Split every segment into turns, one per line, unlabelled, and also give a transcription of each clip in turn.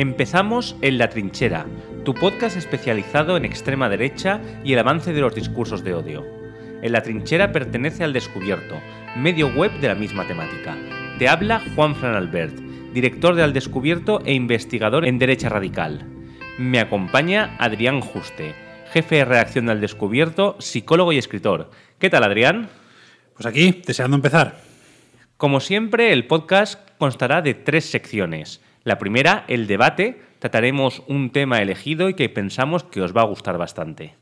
Empezamos en La Trinchera, tu podcast especializado en extrema derecha y el avance de los discursos de odio. En La Trinchera pertenece al Descubierto, medio web de la misma temática. Te habla Juan Fran Albert, director de Al Descubierto e investigador en derecha radical. Me acompaña Adrián Juste, jefe de reacción de Al Descubierto, psicólogo y escritor. ¿Qué tal, Adrián? Pues aquí, deseando empezar. Como siempre, el podcast constará de tres secciones. La primera, el debate. Trataremos un tema elegido y que pensamos que os va a gustar bastante.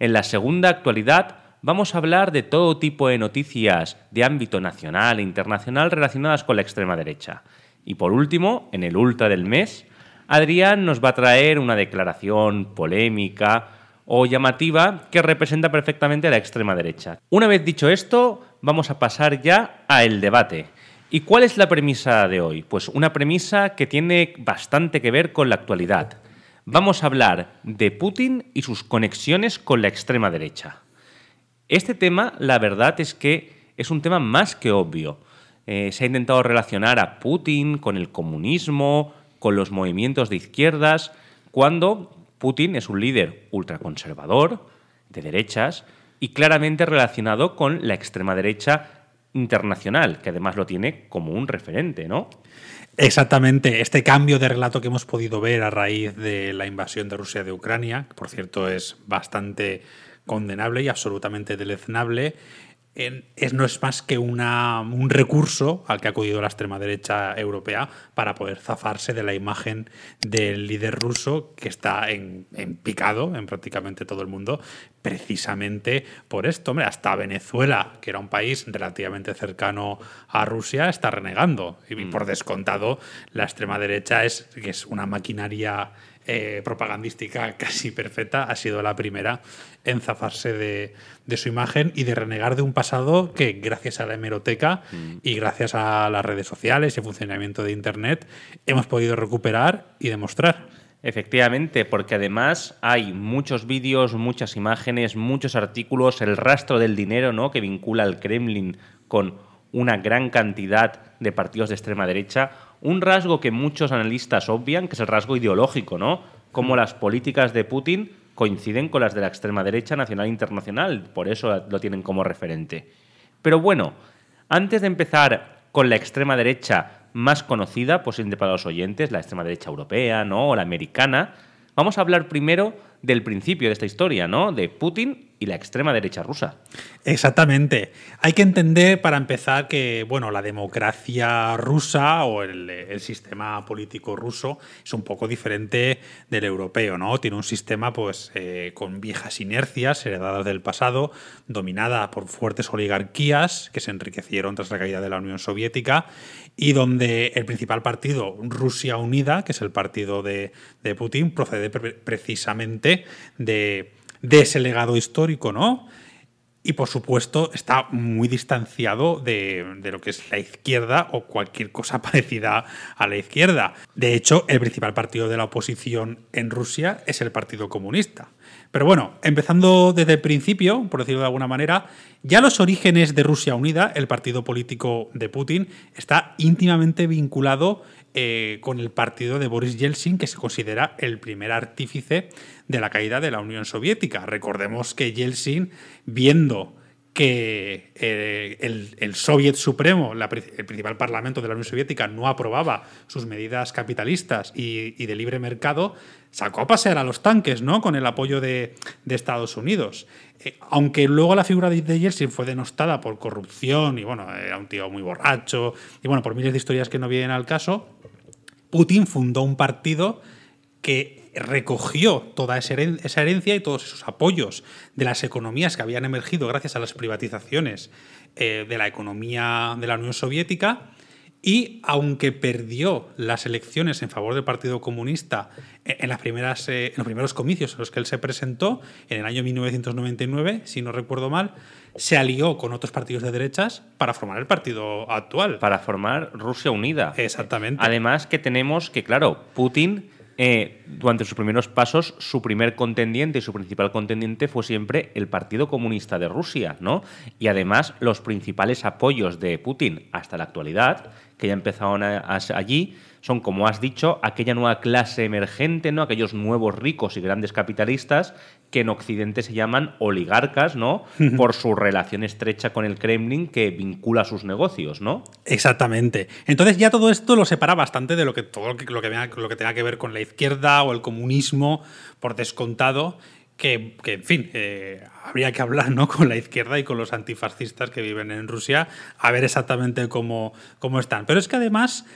En la segunda actualidad vamos a hablar de todo tipo de noticias de ámbito nacional e internacional relacionadas con la extrema derecha. Y por último, en el ultra del mes, Adrián nos va a traer una declaración polémica o llamativa que representa perfectamente a la extrema derecha. Una vez dicho esto, vamos a pasar ya al debate. ¿Y cuál es la premisa de hoy? Pues una premisa que tiene bastante que ver con la actualidad. Vamos a hablar de Putin y sus conexiones con la extrema derecha. Este tema, la verdad es que es un tema más que obvio. Eh, se ha intentado relacionar a Putin con el comunismo, con los movimientos de izquierdas, cuando Putin es un líder ultraconservador, de derechas, y claramente relacionado con la extrema derecha internacional, que además lo tiene como un referente, ¿no? Exactamente, este cambio de relato que hemos podido
ver a raíz de la invasión de Rusia de Ucrania, que por cierto es bastante condenable y absolutamente deleznable, es, no es más que un recurso al que ha acudido la extrema derecha europea para poder zafarse de la imagen del líder ruso que está en, en picado en prácticamente todo el mundo, precisamente por esto. Hombre, hasta Venezuela, que era un país relativamente cercano a Rusia, está renegando. Y mm. por descontado, la extrema derecha es, es una maquinaria eh, propagandística casi perfecta, ha sido la primera en zafarse de, su imagen y de renegar de un pasado que gracias a la hemeroteca mm. y gracias
a las redes sociales y el funcionamiento de Internet hemos podido recuperar y demostrar. Efectivamente, porque además hay muchos vídeos, muchas imágenes, muchos artículos, el rastro del dinero, ¿no? Que vincula al Kremlin con una gran cantidad de partidos de extrema derecha, un rasgo que muchos analistas obvian, que es el rasgo ideológico, ¿no? Como las políticas de Putin coinciden con las de la extrema derecha nacional e internacional, por eso lo tienen como referente. Pero bueno, antes de empezar con la extrema derecha más conocida, posiblemente pues, para los oyentes, la extrema derecha europea, ¿no? O la americana, vamos a hablar primero del principio de esta historia, ¿no? De Putin y la extrema derecha rusa. Exactamente. Hay que entender, para empezar, que bueno, la
democracia rusa o el, sistema político ruso es un poco diferente del europeo, ¿no? Tiene un sistema pues, eh, con viejas inercias heredadas del pasado, dominada por fuertes oligarquías que se enriquecieron tras la caída de la Unión Soviética y donde el principal partido, Rusia Unida, que es el partido de, Putin, procede precisamente de, ese legado histórico, ¿no? Y por supuesto está muy distanciado de, lo que es la izquierda o cualquier cosa parecida a la izquierda. De hecho, el principal partido de la oposición en Rusia es el Partido Comunista. Pero bueno, empezando desde el principio, por decirlo de alguna manera, ya los orígenes de Rusia Unida, el partido político de Putin, está íntimamente vinculado eh, con el partido de Boris Yeltsin, que se considera el primer artífice de la caída de la Unión Soviética. Recordemos que Yeltsin, viendo que eh, el, Soviet Supremo, el principal parlamento de la Unión Soviética, no aprobaba sus medidas capitalistas y, de libre mercado, sacó a pasear a los tanques, ¿no? Con el apoyo de, Estados Unidos. Eh, aunque luego la figura de, de, Yeltsin fue denostada por corrupción y, bueno, era un tío muy borracho y, bueno, por miles de historias que no vienen al caso, Putin fundó un partido que recogió toda esa herencia y todos esos apoyos de las economías que habían emergido gracias a las privatizaciones eh, de la economía de la Unión Soviética y aunque perdió las elecciones en favor del Partido Comunista eh, en, las primeras, eh, en los primeros comicios en los que él se presentó, en el año 1999, si no recuerdo mal, se alió con otros partidos de derechas para formar el partido actual.
Para formar Rusia Unida. Exactamente. Además que tenemos que, claro, Putin eh, durante sus primeros pasos, su primer contendiente y su principal contendiente fue siempre el Partido Comunista de Rusia, ¿no? Y además los principales apoyos de Putin hasta la actualidad, que ya empezaron allí, son, como has dicho, aquella nueva clase emergente, ¿no? aquellos nuevos ricos y grandes capitalistas que en Occidente se llaman oligarcas, ¿no? Por su relación estrecha con el Kremlin que vincula sus negocios, ¿no? Exactamente. Entonces ya todo esto lo separa bastante de lo que todo lo que, lo que, tenga que ver con la
izquierda o el comunismo, por descontado, que, en fin, eh, habría que hablar ¿no? con la izquierda y con los antifascistas que viven en Rusia, a ver exactamente cómo, cómo están. Pero es que además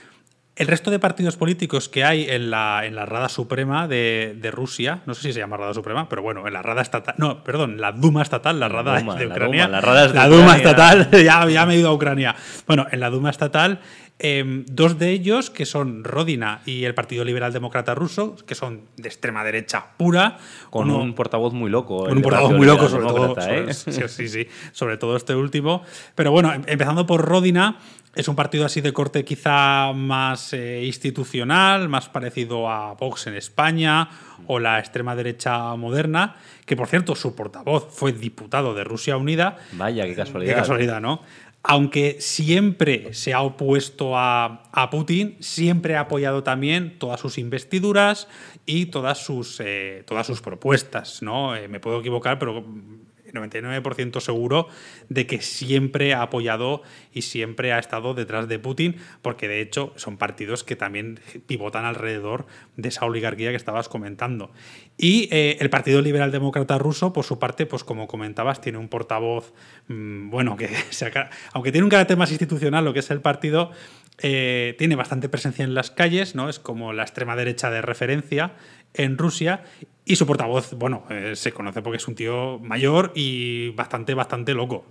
el resto de partidos políticos que hay en la, en la Rada Suprema de, Rusia, no sé si se llama Rada Suprema, pero bueno, en la Rada Estatal, no, perdón, la Duma Estatal, la Rada de Ucrania. La, Duma, Estatal, ya, me he ido a Ucrania. Bueno, en la Duma Estatal em, dos de ellos, que son Rodina y el Partido Liberal Demócrata Ruso, que son de extrema derecha pura. Con un portavoz muy loco. Con un portavoz muy loco, sobre todo. ¿eh? sobre todo este último. Pero bueno, em, empezando por Rodina, es un partido así de corte quizá más eh, institucional, más parecido a Vox en España o la extrema derecha moderna, que por cierto su portavoz fue diputado de Rusia Unida. Vaya, qué casualidad. Qué casualidad, ¿no? Aunque siempre se ha opuesto a, Putin, siempre ha apoyado también todas sus investiduras y todas sus, eh, todas sus propuestas. ¿no? Eh, me puedo equivocar, pero 99% seguro de que siempre ha apoyado y siempre ha estado detrás de Putin, porque de hecho son partidos que también pivotan alrededor de esa oligarquía que estabas comentando. Y eh, el Partido Liberal Demócrata Ruso, por su parte, pues como comentabas, tiene un portavoz, mm, bueno, que aunque tiene un carácter más institucional, lo que es el partido, eh, tiene bastante presencia en las calles, ¿no? Es como la extrema derecha de referencia en Rusia. Y su portavoz, bueno, eh, se conoce porque es un tío mayor y bastante, bastante loco.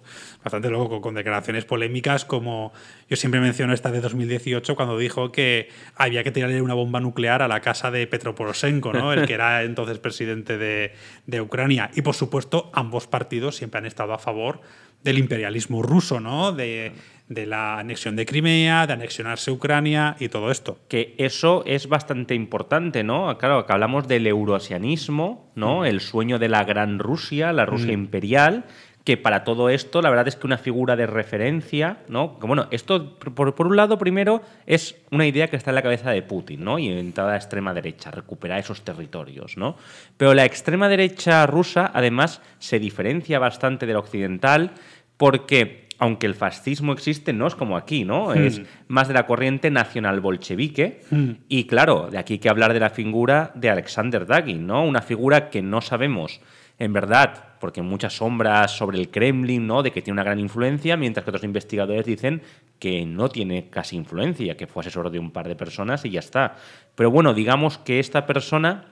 Bastante loco, con declaraciones polémicas como yo siempre menciono esta de 2018 cuando dijo que había que tirarle una bomba nuclear a la casa de Petro Poroshenko, ¿no? el que era entonces presidente de, de Ucrania. Y por supuesto, ambos partidos siempre han estado a favor del imperialismo ruso, ¿no? De, de la anexión de
Crimea, de anexionarse Ucrania y todo esto. Que eso es bastante importante, ¿no? Claro, que hablamos del euroasianismo, ¿no? Mm. El sueño de la gran Rusia, la Rusia mm. imperial, que para todo esto la verdad es que una figura de referencia, ¿no? Que, bueno, esto por, un lado primero es una idea que está en la cabeza de Putin, ¿no? Y en toda la extrema derecha, recuperar esos territorios, ¿no? Pero la extrema derecha rusa además se diferencia bastante de la occidental porque aunque el fascismo existe, no es como aquí, ¿no? Hmm. Es más de la corriente nacional bolchevique. Hmm. Y claro, de aquí hay que hablar de la figura de Alexander Dugin, ¿no? Una figura que no sabemos, en verdad, porque muchas sombras sobre el Kremlin, ¿no? De que tiene una gran influencia, mientras que otros investigadores dicen que no tiene casi influencia, que fue asesor de un par de personas y ya está. Pero bueno, digamos que esta persona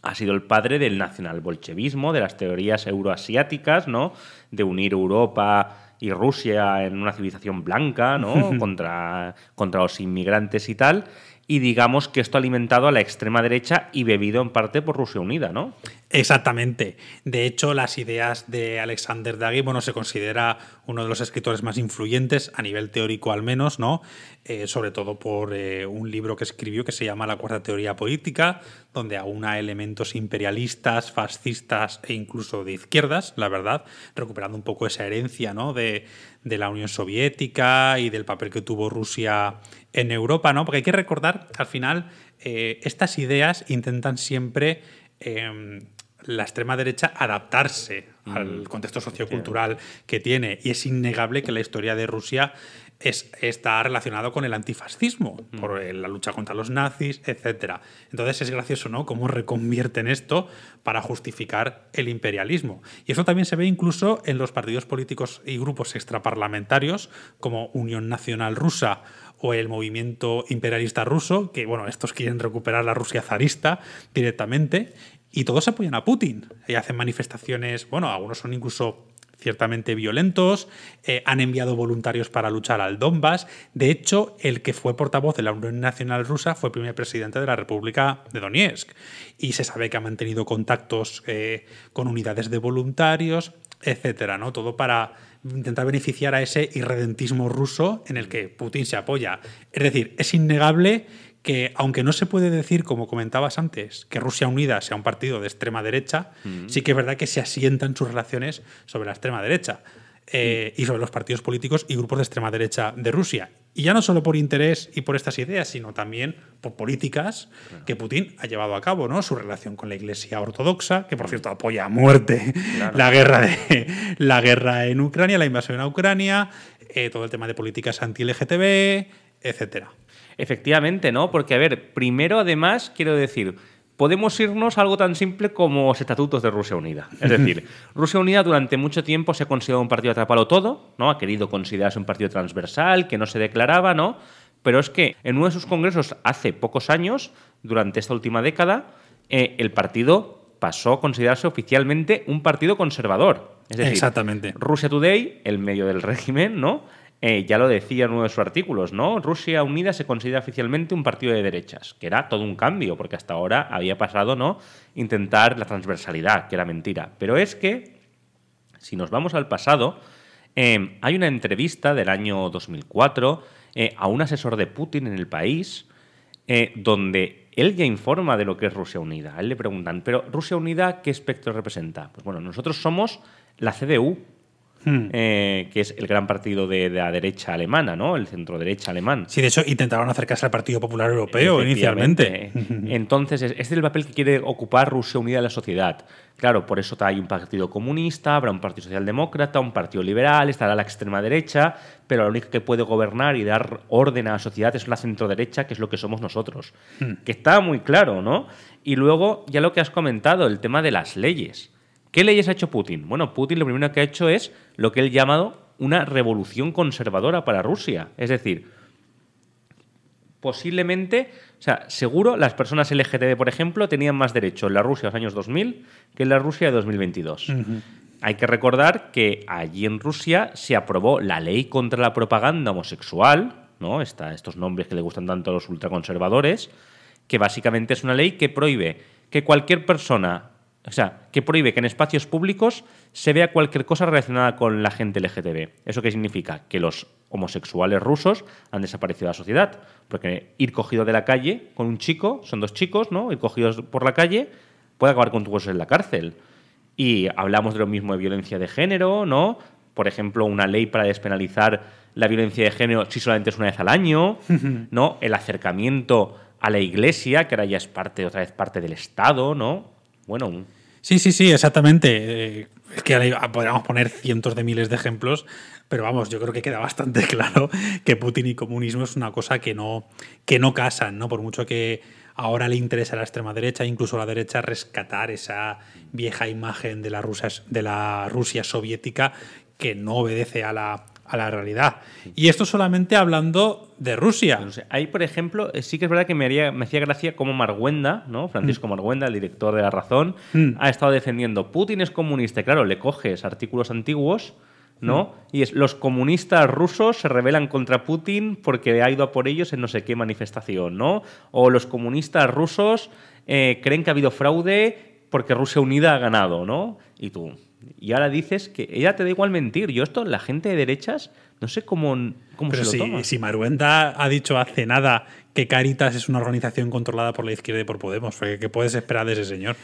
ha sido el padre del nacionalbolchevismo, de las teorías euroasiáticas, ¿no? De unir Europa y Rusia en una civilización blanca, ¿no? contra, contra los inmigrantes y tal. Y digamos que esto ha alimentado a la extrema derecha y bebido en parte por Rusia Unida, ¿no? Exactamente. De hecho, las ideas de
Alexander Daggy, bueno, se considera uno de los escritores más influyentes, a nivel teórico al menos, ¿no? Eh, sobre todo por eh, un libro que escribió que se llama La Cuarta Teoría Política, donde aúna elementos imperialistas, fascistas e incluso de izquierdas, la verdad, recuperando un poco esa herencia, ¿no? De, la Unión Soviética y del papel que tuvo Rusia en Europa, ¿no? Porque hay que recordar, al final, eh, estas ideas intentan siempre em, la extrema derecha adaptarse mm, al contexto sociocultural que tiene. Y es innegable que la historia de Rusia está relacionada con el antifascismo, mm. por la lucha contra los nazis, etc. Entonces es gracioso, ¿no? Cómo reconvierten esto para justificar el imperialismo. Y eso también se ve incluso en los partidos políticos y grupos extraparlamentarios, como Unión Nacional Rusa o el movimiento imperialista ruso, que bueno, estos quieren recuperar la Rusia zarista directamente, y todos apoyan a Putin. hacen manifestaciones, bueno, algunos son incluso ciertamente violentos, eh, han enviado voluntarios para luchar al Donbass. De hecho, el que fue portavoz de la Unión Nacional Rusa fue primer presidente de la República de Donetsk. Y se sabe que ha mantenido contactos eh, con unidades de voluntarios, etcétera, ¿no? Todo para intentar beneficiar a ese irredentismo ruso en el que Putin se apoya. Es decir, es innegable que aunque no se puede decir, como comentabas antes, que Rusia Unida sea un partido de extrema derecha, sí que es verdad que se asientan sus relaciones sobre la extrema derecha eh, y sobre los partidos políticos y grupos de extrema derecha de Rusia. Y ya no solo por interés y por estas ideas, sino también por políticas que Putin ha llevado a cabo, ¿no? Su relación con la Iglesia Ortodoxa, que por mm. cierto apoya a muerte la, guerra de, la guerra en Ucrania, la invasión a Ucrania, eh, todo el tema de políticas anti-LGTB,
etcétera. Efectivamente, ¿no? Porque, a ver, primero, además, quiero decir, podemos irnos algo tan simple como los estatutos de Rusia Unida. Es decir, Rusia Unida durante mucho tiempo se ha considerado un partido atrapado todo, ¿no? Ha querido considerarse un partido transversal, que no se declaraba, ¿no? Pero es que en uno de sus congresos hace pocos años, durante esta última década, eh, el partido pasó a considerarse oficialmente un partido conservador. Es decir, Exactamente. Rusia Today, el medio del régimen, ¿no? Eh, ya lo decía en uno de sus artículos, ¿no? Rusia Unida se considera oficialmente un partido de derechas, que era todo un cambio, porque hasta ahora había pasado, ¿no? Intentar la transversalidad, que era mentira. Pero es que, si nos vamos al pasado, em, hay una entrevista del año 2004 eh, a un asesor de Putin en el país, eh, donde él ya informa de lo que es Rusia Unida. A él le preguntan, pero Rusia Unida, ¿qué espectro representa? Pues bueno, nosotros somos la CDU, Hmm. Eh, que es el gran partido de, la derecha alemana, ¿no? El centro derecha alemán. Sí, de hecho intentaron acercarse
al Partido Popular Europeo inicialmente.
Entonces, este es el papel que quiere ocupar Rusia unida a la sociedad. Claro, por eso hay un partido comunista, habrá un partido socialdemócrata, un partido liberal, estará la extrema derecha, pero la única que puede gobernar y dar orden a la sociedad es la centro-derecha, que es lo que somos nosotros. Hmm. Que está muy claro, ¿no? Y luego, ya lo que has comentado, el tema de las leyes. ¿Qué leyes ha hecho Putin? Bueno, Putin lo primero que ha hecho es lo que él ha llamado una revolución conservadora para Rusia. Es decir, posiblemente, o sea, seguro las personas LGTB, por ejemplo, tenían más derecho en la Rusia de los años 2000 que en la Rusia de 2022. Hay que recordar que allí en Rusia se aprobó la ley contra la propaganda homosexual, ¿no? está estos nombres que le gustan tanto a los ultraconservadores, que básicamente es una ley que prohíbe que cualquier persona o sea, que prohíbe que en espacios públicos se vea cualquier cosa relacionada con la gente LGTB. ¿Eso qué significa? Que los homosexuales rusos han desaparecido de la sociedad. Porque ir cogido de la calle con un chico, son dos chicos, ¿no? Ir cogidos por la calle puede acabar con tu en la cárcel. Y hablamos de lo mismo de violencia de género, ¿no? Por ejemplo, una ley para despenalizar la violencia de género si solamente es una vez al año, ¿no? El acercamiento a la iglesia, que ahora ya es parte, otra vez parte del Estado, ¿no? bueno.
Sí, sí, sí, exactamente.
Eh, es que podríamos
poner cientos de miles de ejemplos, pero vamos, yo creo que queda bastante claro que Putin y comunismo es una cosa que no, que no casan, ¿no? Por mucho que ahora le interesa a la extrema derecha, incluso a la derecha, rescatar esa vieja imagen de la, rusas de la Rusia soviética que no obedece a la a la realidad. Y esto solamente hablando
de Rusia. ahí, por ejemplo, eh, sí que es verdad que me, hacía gracia cómo Marguenda, ¿no? Francisco mm. Marguenda, el director de La Razón, mm. ha estado defendiendo Putin es comunista. claro, le coges artículos antiguos. ¿no? Mm. Y es, los comunistas rusos se rebelan contra Putin porque ha ido a por ellos en no sé qué manifestación, ¿no? O los comunistas rusos eh, creen que ha habido fraude porque Rusia Unida ha ganado, ¿no? Y tú, y ahora dices que ella te da igual mentir. Yo esto, la gente de derechas, no sé cómo, Pero se si, si
Maruenda ha dicho hace nada que Caritas es una organización controlada por la izquierda y por Podemos. ¿Qué puedes
esperar de ese señor?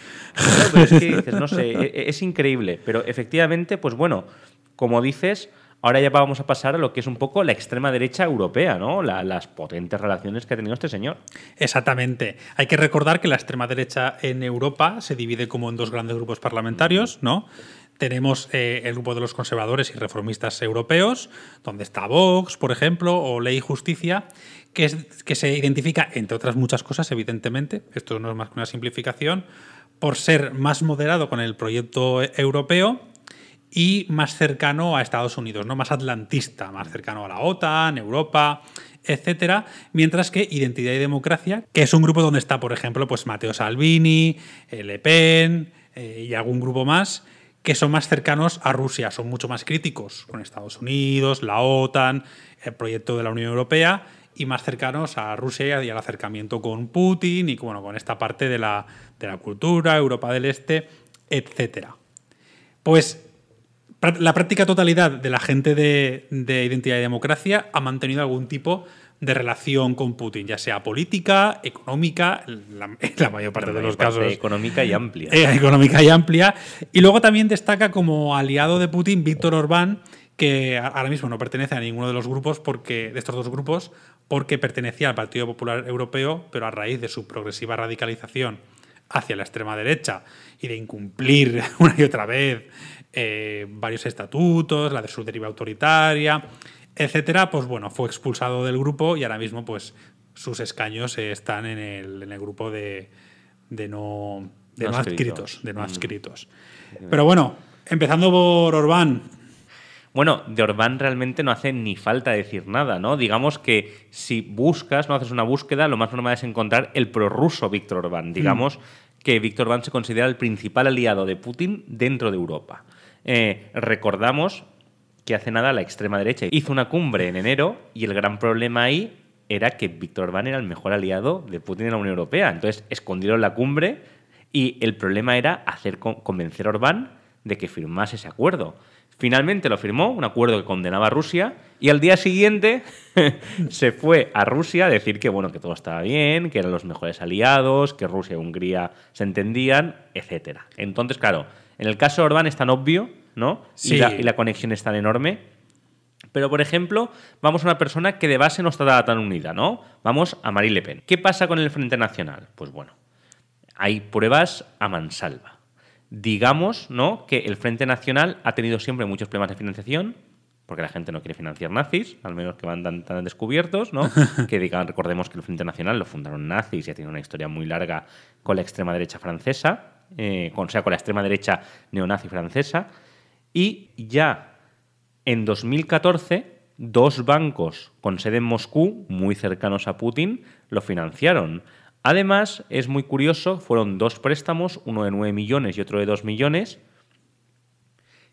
es no sé, e, e, es, increíble. Pero efectivamente, pues bueno, como dices, ahora ya vamos a pasar a lo que es un poco la extrema derecha europea, ¿no? las potentes relaciones que ha tenido este señor. Exactamente. Hay que recordar que la extrema derecha
en Europa se divide como en dos grandes grupos parlamentarios, ¿no? tenemos eh, el grupo de los conservadores y reformistas europeos, donde está Vox, por ejemplo, o Ley y Justicia, que, es, que se identifica, entre otras muchas cosas, evidentemente, esto no es más que una simplificación, por ser más moderado con el proyecto eh, europeo y más cercano a Estados Unidos, más atlantista, más cercano a la OTAN, Europa, etc., mientras que Identidad y Democracia, que es un grupo donde está, por ejemplo, pues Salvini, eh, Le Pen y algún grupo más, que son más cercanos a Rusia, son mucho más críticos con Estados Unidos, la OTAN, el proyecto de la Unión Europea y más cercanos a Rusia y al acercamiento con Putin y bueno, con esta parte de la, cultura, Europa del Este, etc. Pues la práctica totalidad de la gente de, de Identidad y Democracia ha mantenido algún tipo de de relación con Putin, ya sea política, económica, la, la mayor parte de los casos. Económica y amplia. Eh, económica y amplia. Y luego también destaca como aliado de Putin Víctor Orbán, que ahora mismo no pertenece a ninguno de los grupos, porque, de estos dos grupos, porque pertenecía al Partido Popular Europeo, pero a raíz de su progresiva radicalización hacia la extrema derecha y de incumplir una y otra vez eh, varios estatutos, la de su deriva autoritaria, etcétera, pues bueno, fue expulsado del grupo y ahora mismo pues sus escaños están en el, en el grupo de,
no, de no, mm. adscritos. Pero bueno,
empezando por Orbán.
Bueno, de Orbán realmente no hace ni falta decir nada, ¿no? Digamos que si buscas, no haces una búsqueda, lo más normal es encontrar el prorruso Víctor Orbán. Mm. Digamos que Víctor Orbán se considera el principal aliado de Putin dentro de Europa. Eh, recordamos que hace nada la extrema derecha hizo una cumbre en enero y el gran problema ahí era que Víctor Orbán era el mejor aliado de Putin en la Unión Europea. Entonces escondieron la cumbre y el problema era hacer convencer a Orbán de que firmase ese acuerdo. Finalmente lo firmó, un acuerdo que condenaba a Rusia, y al día siguiente se fue a Rusia a decir que bueno, que todo estaba bien, que eran los mejores aliados, que Rusia y Hungría se entendían, etc. Entonces, claro, en el caso de Orbán es tan obvio ¿no? Y, la, conexión es tan enorme. Pero, por ejemplo, vamos a una persona que de base no está tan unida, ¿no? Vamos a Marie Le Pen. ¿Qué pasa con el Frente Nacional? Pues bueno, hay pruebas a mansalva. Digamos, ¿no? Que el Frente Nacional ha tenido siempre muchos problemas de financiación, porque la gente no quiere financiar nazis, al menos que van tan, descubiertos, ¿no? que digan, recordemos que el Frente Nacional lo fundaron nazis y ha tenido una historia muy larga con la extrema derecha francesa, eh, con, sea, con la extrema derecha neonazi francesa. Y ya en 2014, dos bancos con sede en Moscú, muy cercanos a Putin, lo financiaron. Además, es muy curioso, fueron dos préstamos, uno de 9 millones y otro de 2 millones,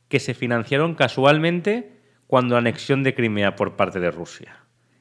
que se financiaron casualmente cuando la anexión de Crimea por parte de Rusia.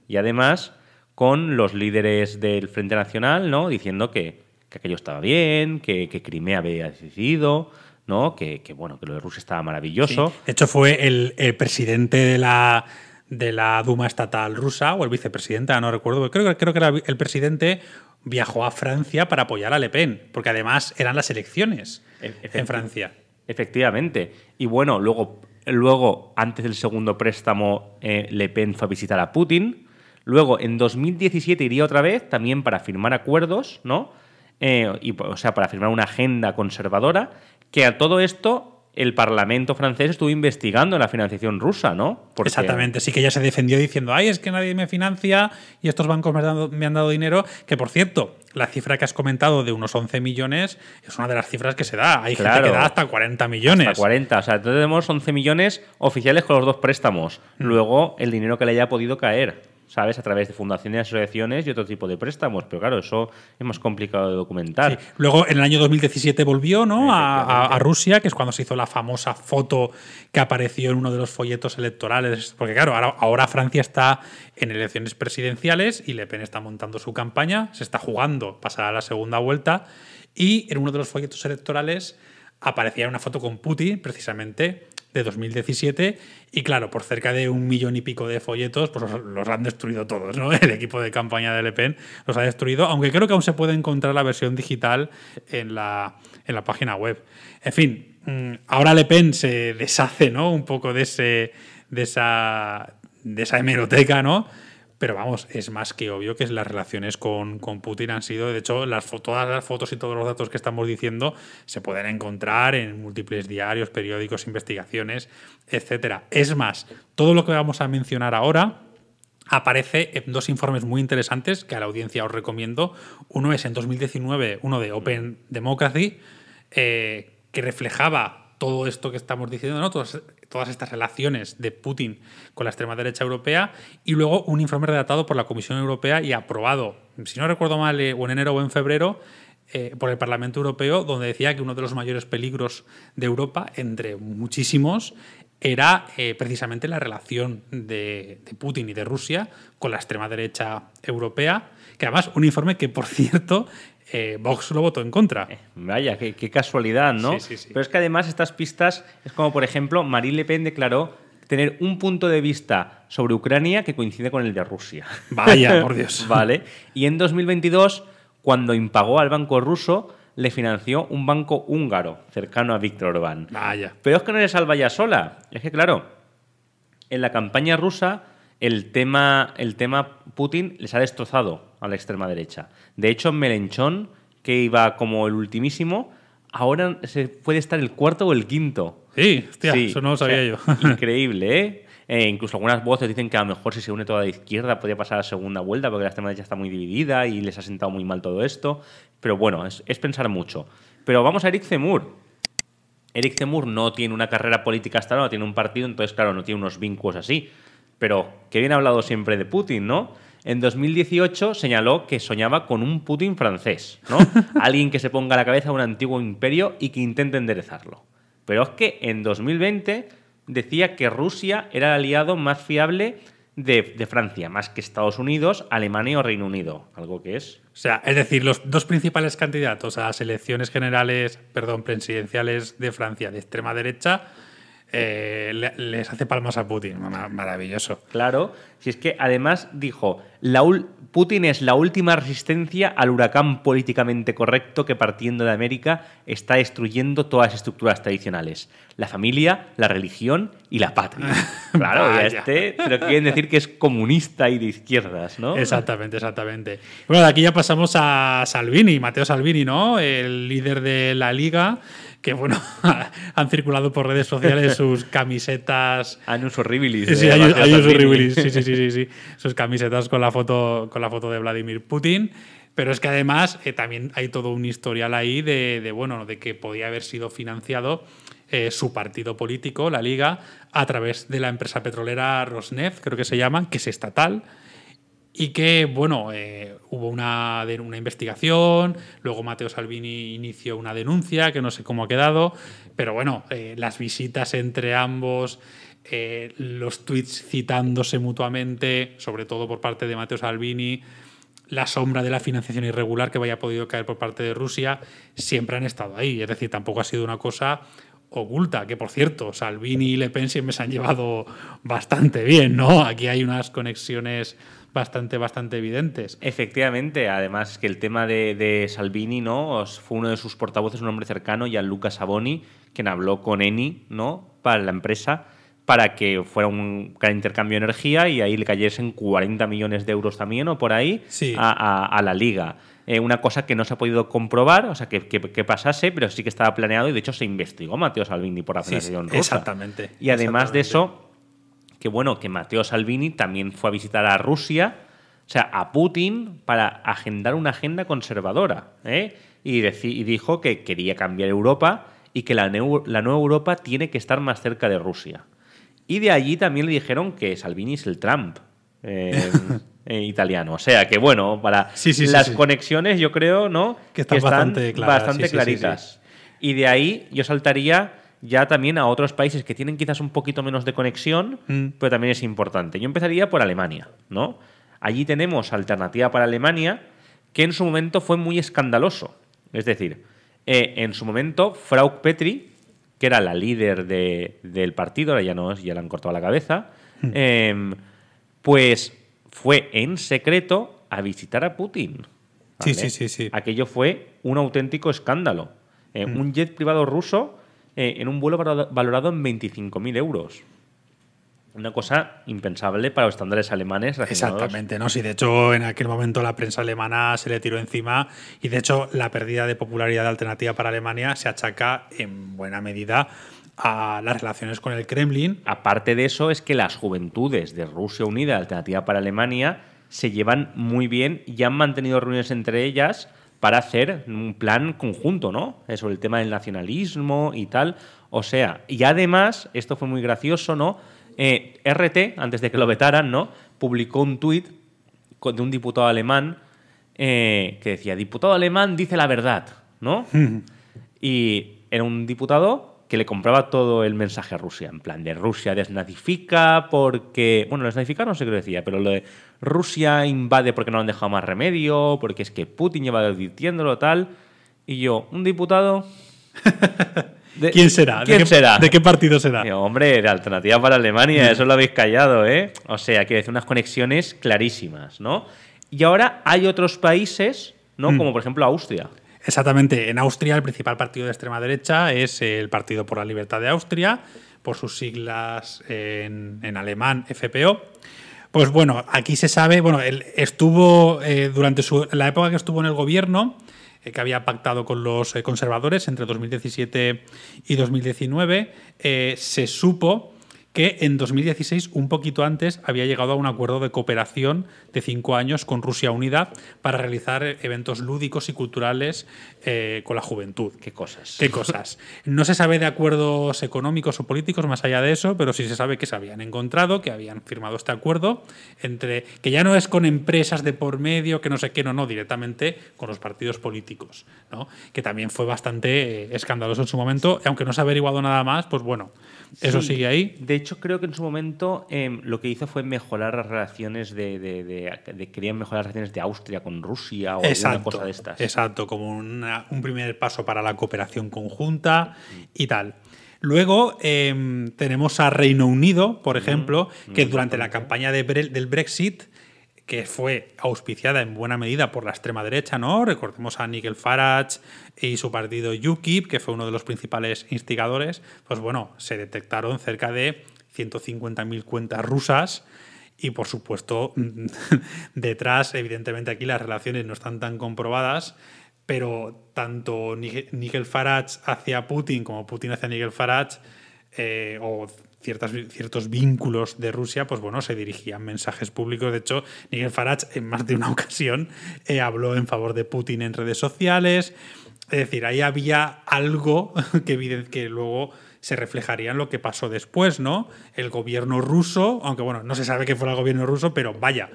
Y además, con los líderes del Frente Nacional, ¿no? Diciendo que, aquello estaba bien, que Crimea había decidido, ¿no? Que, bueno, que lo de Rusia estaba maravilloso. De hecho,
fue el, presidente de la de la Duma estatal rusa o el vicepresidente, no recuerdo, creo, creo que era el presidente, viajó a Francia para apoyar a Le Pen, porque además eran las elecciones e-, en Francia.
Efectivamente. Y bueno, luego, luego antes del segundo préstamo, eh, Le Pen fue a visitar a Putin. Luego, en 2017 iría otra vez, también para firmar acuerdos, ¿no? Eh, y, o sea, para firmar una agenda conservadora. Que a todo esto el Parlamento francés estuvo investigando la financiación rusa, ¿no? Exactamente,
sí que ya se defendió diciendo, ay, es que nadie me financia y estos bancos me han, dado, dinero, que por cierto, la cifra que has comentado de unos 11 millones es una de las cifras que se da, hay gente que da hasta 40 millones. Hasta 40,
o sea, entonces tenemos 11 millones oficiales con los dos préstamos, mm. luego el dinero que le haya podido caer. ¿sabes? A través de fundaciones, asociaciones y otro tipo de préstamos. Pero claro, eso es más complicado de documentar. Luego, en
el año 2017 volvió, ¿no? A, Rusia, que es cuando se hizo la famosa foto que apareció en uno de los folletos electorales. Porque claro, ahora, ahora Francia está en elecciones presidenciales y Le Pen está montando su campaña, se está jugando, pasará la segunda vuelta. Y en uno de los folletos electorales aparecía una foto con Putin, precisamente, de 2017 y claro, por cerca de un millón y pico de folletos, pues los, han destruido todos, ¿no? El equipo de campaña de Le Pen los ha destruido, aunque creo que aún se puede encontrar la versión digital en la, página web. En fin, mm, ahora Le Pen se deshace, ¿no? Un poco de, ese, de, esa, de esa hemeroteca, ¿no? Pero vamos, es más que obvio que las relaciones con, Putin han sido, de hecho, las, todas las fotos y todos los datos que estamos diciendo se pueden encontrar en múltiples diarios, periódicos, investigaciones, etc. Es más, todo lo que vamos a mencionar ahora aparece en dos informes muy interesantes que a la audiencia os recomiendo. Uno es en 2019, uno de Open Democracy, eh, que reflejaba todo esto que estamos diciendo, ¿no? Todas, todas, estas relaciones de Putin con la extrema derecha europea y luego un informe redactado por la Comisión Europea y aprobado, si no recuerdo mal, eh, en enero o en febrero, eh, por el Parlamento Europeo, donde decía que uno de los mayores peligros de Europa, entre muchísimos, era eh, precisamente la relación de, de, Putin y de Rusia con la extrema derecha
europea, que además un informe que, por cierto, eh, Vox lo votó en contra. Eh, vaya, qué, casualidad, ¿no? Sí, sí, sí. Pero es que además estas pistas es como, por ejemplo, Marine Le Pen declaró tener un punto de vista sobre Ucrania que coincide con el de Rusia. Vaya, por Dios. vale. Y en 2022, cuando impagó al banco ruso, le financió un banco húngaro cercano a Víctor Orbán. Vaya. Pero es que no le salva ya sola. Es que, claro, en la campaña rusa el tema, el tema Putin les ha destrozado a la extrema derecha. De hecho, Melenchón, que iba como el ultimísimo, ahora se puede estar el cuarto o el quinto. Sí, hostia, eso no lo sabía yo. increíble, ¿eh? ¿eh? Incluso algunas voces dicen que a lo mejor si se une toda la izquierda podría pasar a la segunda vuelta porque la extrema derecha está muy dividida y les ha sentado muy mal todo esto. Pero bueno, es, pensar mucho. Pero vamos a Eric Zemmour. Eric Zemmour no tiene una carrera política hasta ahora, no tiene un partido, entonces, claro, no tiene unos vínculos así. Pero que bien ha hablado siempre de Putin, ¿no? en 2018 señaló que soñaba con un Putin francés, ¿no? Alguien que se ponga a la cabeza un antiguo imperio y que intente enderezarlo. Pero es que en 2020 decía que Rusia era el aliado más fiable de, de, Francia, más que Estados Unidos, Alemania o Reino Unido, algo que es. O sea, es decir, los dos principales candidatos a las elecciones
generales, perdón, presidenciales de Francia de extrema derecha eh,
les hace palmas a Putin. Maravilloso. Claro, si es que además dijo, Putin es la última resistencia al huracán políticamente correcto que partiendo de América está destruyendo todas las estructuras tradicionales. La familia, la religión y la patria. Claro, este pero quieren decir que es comunista y de izquierdas, ¿no? Exactamente, exactamente.
Bueno, de aquí ya pasamos a Salvini, Mateo Salvini, ¿no? El líder de la Liga que bueno, han circulado por redes sociales sus camisetas. Anus ah, horribilis. Sí, eh, Anus, Sí, sí, sí, sí, Sus camisetas con la foto, con la foto de Vladimir Putin. Pero es que además eh, también hay todo un historial ahí de, bueno, de que podía haber sido financiado eh, su partido político, la Liga, a través de la empresa petrolera Rosneft, creo que se llama, que es estatal y que, bueno, eh, hubo una, una, investigación, luego Mateo Salvini inició una denuncia, que no sé cómo ha quedado, pero bueno, eh, las visitas entre ambos, eh, los tweets citándose mutuamente, sobre todo por parte de Mateo Salvini, la sombra de la financiación irregular que haya podido caer por parte de Rusia, siempre han estado ahí. Es decir, tampoco ha sido una cosa oculta, que por cierto, Salvini y Le Pen siempre
se han llevado bastante bien, ¿no? Aquí hay unas conexiones bastante, bastante evidentes. Efectivamente, además que el tema de, Salvini, ¿no? Fue uno de sus portavoces, un hombre cercano, ya Lucas Luca Saboni, quien habló con Eni, ¿no? Para la empresa, para que fuera un gran intercambio de energía y ahí le cayesen 40 millones de euros también o por ahí a, la liga. Eh, una cosa que no se ha podido comprobar, o sea, que, pasase, pero sí que estaba planeado y de hecho se investigó Mateo Salvini por la Exactamente. Y además de eso que bueno, que Matteo Salvini también fue a visitar a Rusia, o sea, a Putin, para agendar una agenda conservadora. ¿eh? Y, dijo que quería cambiar Europa y que la, nueva Europa tiene que estar más cerca de Rusia. Y de allí también le dijeron que Salvini es el Trump. Eh, italiano. O sea que bueno, para las conexiones yo creo, ¿no? Que están, bastante, bastante claritas. Y de ahí yo saltaría ya también a otros países que tienen quizás un poquito menos de conexión, mm. pero también es importante. Yo empezaría por Alemania, ¿no? Allí tenemos alternativa para Alemania, que en su momento fue muy escandaloso. Es decir, eh, en su momento, Frau Petri, que era la líder del partido, ahora ya no ya le han cortado la cabeza, mm. em, pues fue en secreto a visitar a Putin. Sí, sí, sí, sí, Aquello fue un auténtico escándalo. Eh, mm. Un jet privado ruso eh, en un vuelo valorado en 25.000 euros. Una cosa impensable para los estándares alemanes. Exactamente, ¿no? Sí, de
hecho, en aquel momento la prensa alemana se le tiró encima y, de hecho, la pérdida de popularidad de alternativa para Alemania se achaca en buena medida a las relaciones con el Kremlin.
Aparte de eso, es que las juventudes de Rusia Unida, Alternativa para Alemania, se llevan muy bien y han mantenido reuniones entre ellas para hacer un plan conjunto, ¿no? Eh, sobre el tema del nacionalismo y tal. O sea, y además, esto fue muy gracioso, ¿no? Eh, RT, antes de que lo vetaran, ¿no? Publicó un tuit de un diputado alemán eh, que decía, diputado alemán dice la verdad, ¿no? y era un diputado que le compraba todo el mensaje a Rusia, en plan de Rusia desnazifica porque, bueno, desnazifica no sé qué decía, pero lo de Rusia invade porque no han dejado más remedio, porque es que Putin lleva diciéndolo tal. Y yo, un diputado... ¿Quién será? ¿De qué, partido será? Eh, hombre, la alternativa para Alemania, mm. eso lo habéis callado, ¿eh? O sea, que decir unas conexiones clarísimas, ¿no? Y ahora hay otros países, ¿no? Mm. Como por ejemplo Austria.
Exactamente. En Austria el principal partido de extrema derecha es el Partido por la Libertad de Austria, por sus siglas en, en alemán FPO. Pues bueno, aquí se sabe, bueno, él estuvo eh, durante la época que estuvo en el gobierno, eh, que había pactado con los eh, conservadores entre 2017 y 2019, se supo que en 2016, un poquito antes, había llegado a un acuerdo de cooperación de cinco años con Rusia Unida para realizar eh, eventos lúdicos y culturales eh, con la juventud. Qué cosas. Qué cosas. No se sabe de acuerdos económicos o políticos más allá de eso, pero sí se sabe que se habían encontrado, que habían firmado este acuerdo, entre que ya no es con empresas de por medio, que no sé qué, no, no, directamente con los partidos políticos, ¿no? que también fue
bastante eh, escandaloso en su momento, aunque no se ha averiguado nada más, pues bueno, eso sigue ahí. De hecho, creo que en su momento em, lo que hizo fue mejorar las relaciones de, Querían mejorar relaciones de Austria con Rusia o exacto, alguna cosa de estas. Exacto,
como un primer paso para la cooperación conjunta mm. y tal. Luego em, tenemos a Reino Unido, por mm, ejemplo, que durante la campaña del Brexit que fue auspiciada en buena medida por la extrema derecha, ¿no? Recordemos a Nigel Farage y su partido UKIP, que fue uno de los principales instigadores, pues bueno, se detectaron cerca de 150.000 cuentas rusas. Y por supuesto, detrás, evidentemente aquí las relaciones no están tan comprobadas, pero tanto Nigel Farage hacia Putin como Putin hacia Nigel Farage, eh, o ciertas, ciertos vínculos de Rusia, pues bueno, se dirigían mensajes públicos. De hecho, Nigel Farage en más de una ocasión eh, habló en favor de Putin en redes sociales. Es decir, ahí había algo que, que luego se reflejaría en lo que pasó después, ¿no? El gobierno ruso, aunque bueno, no se sabe que fuera el gobierno ruso, pero vaya,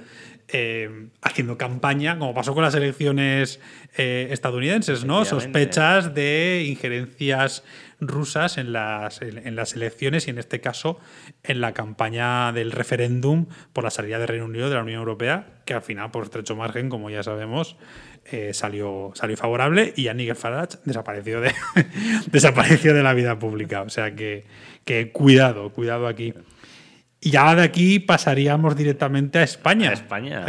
eh, haciendo campaña, como pasó con las elecciones eh, estadounidenses, ¿no? Sospechas de injerencias rusas en las, las elecciones y en este caso en la campaña del referéndum por la salida del Reino Unido de la Unión Europea, que al final, por pues, estrecho margen, como ya sabemos, eh, salió, salió favorable y a Nigel Farage desapareció de, de la vida pública. O sea que, cuidado, cuidado aquí.
Y ya de aquí pasaríamos directamente a España. A España.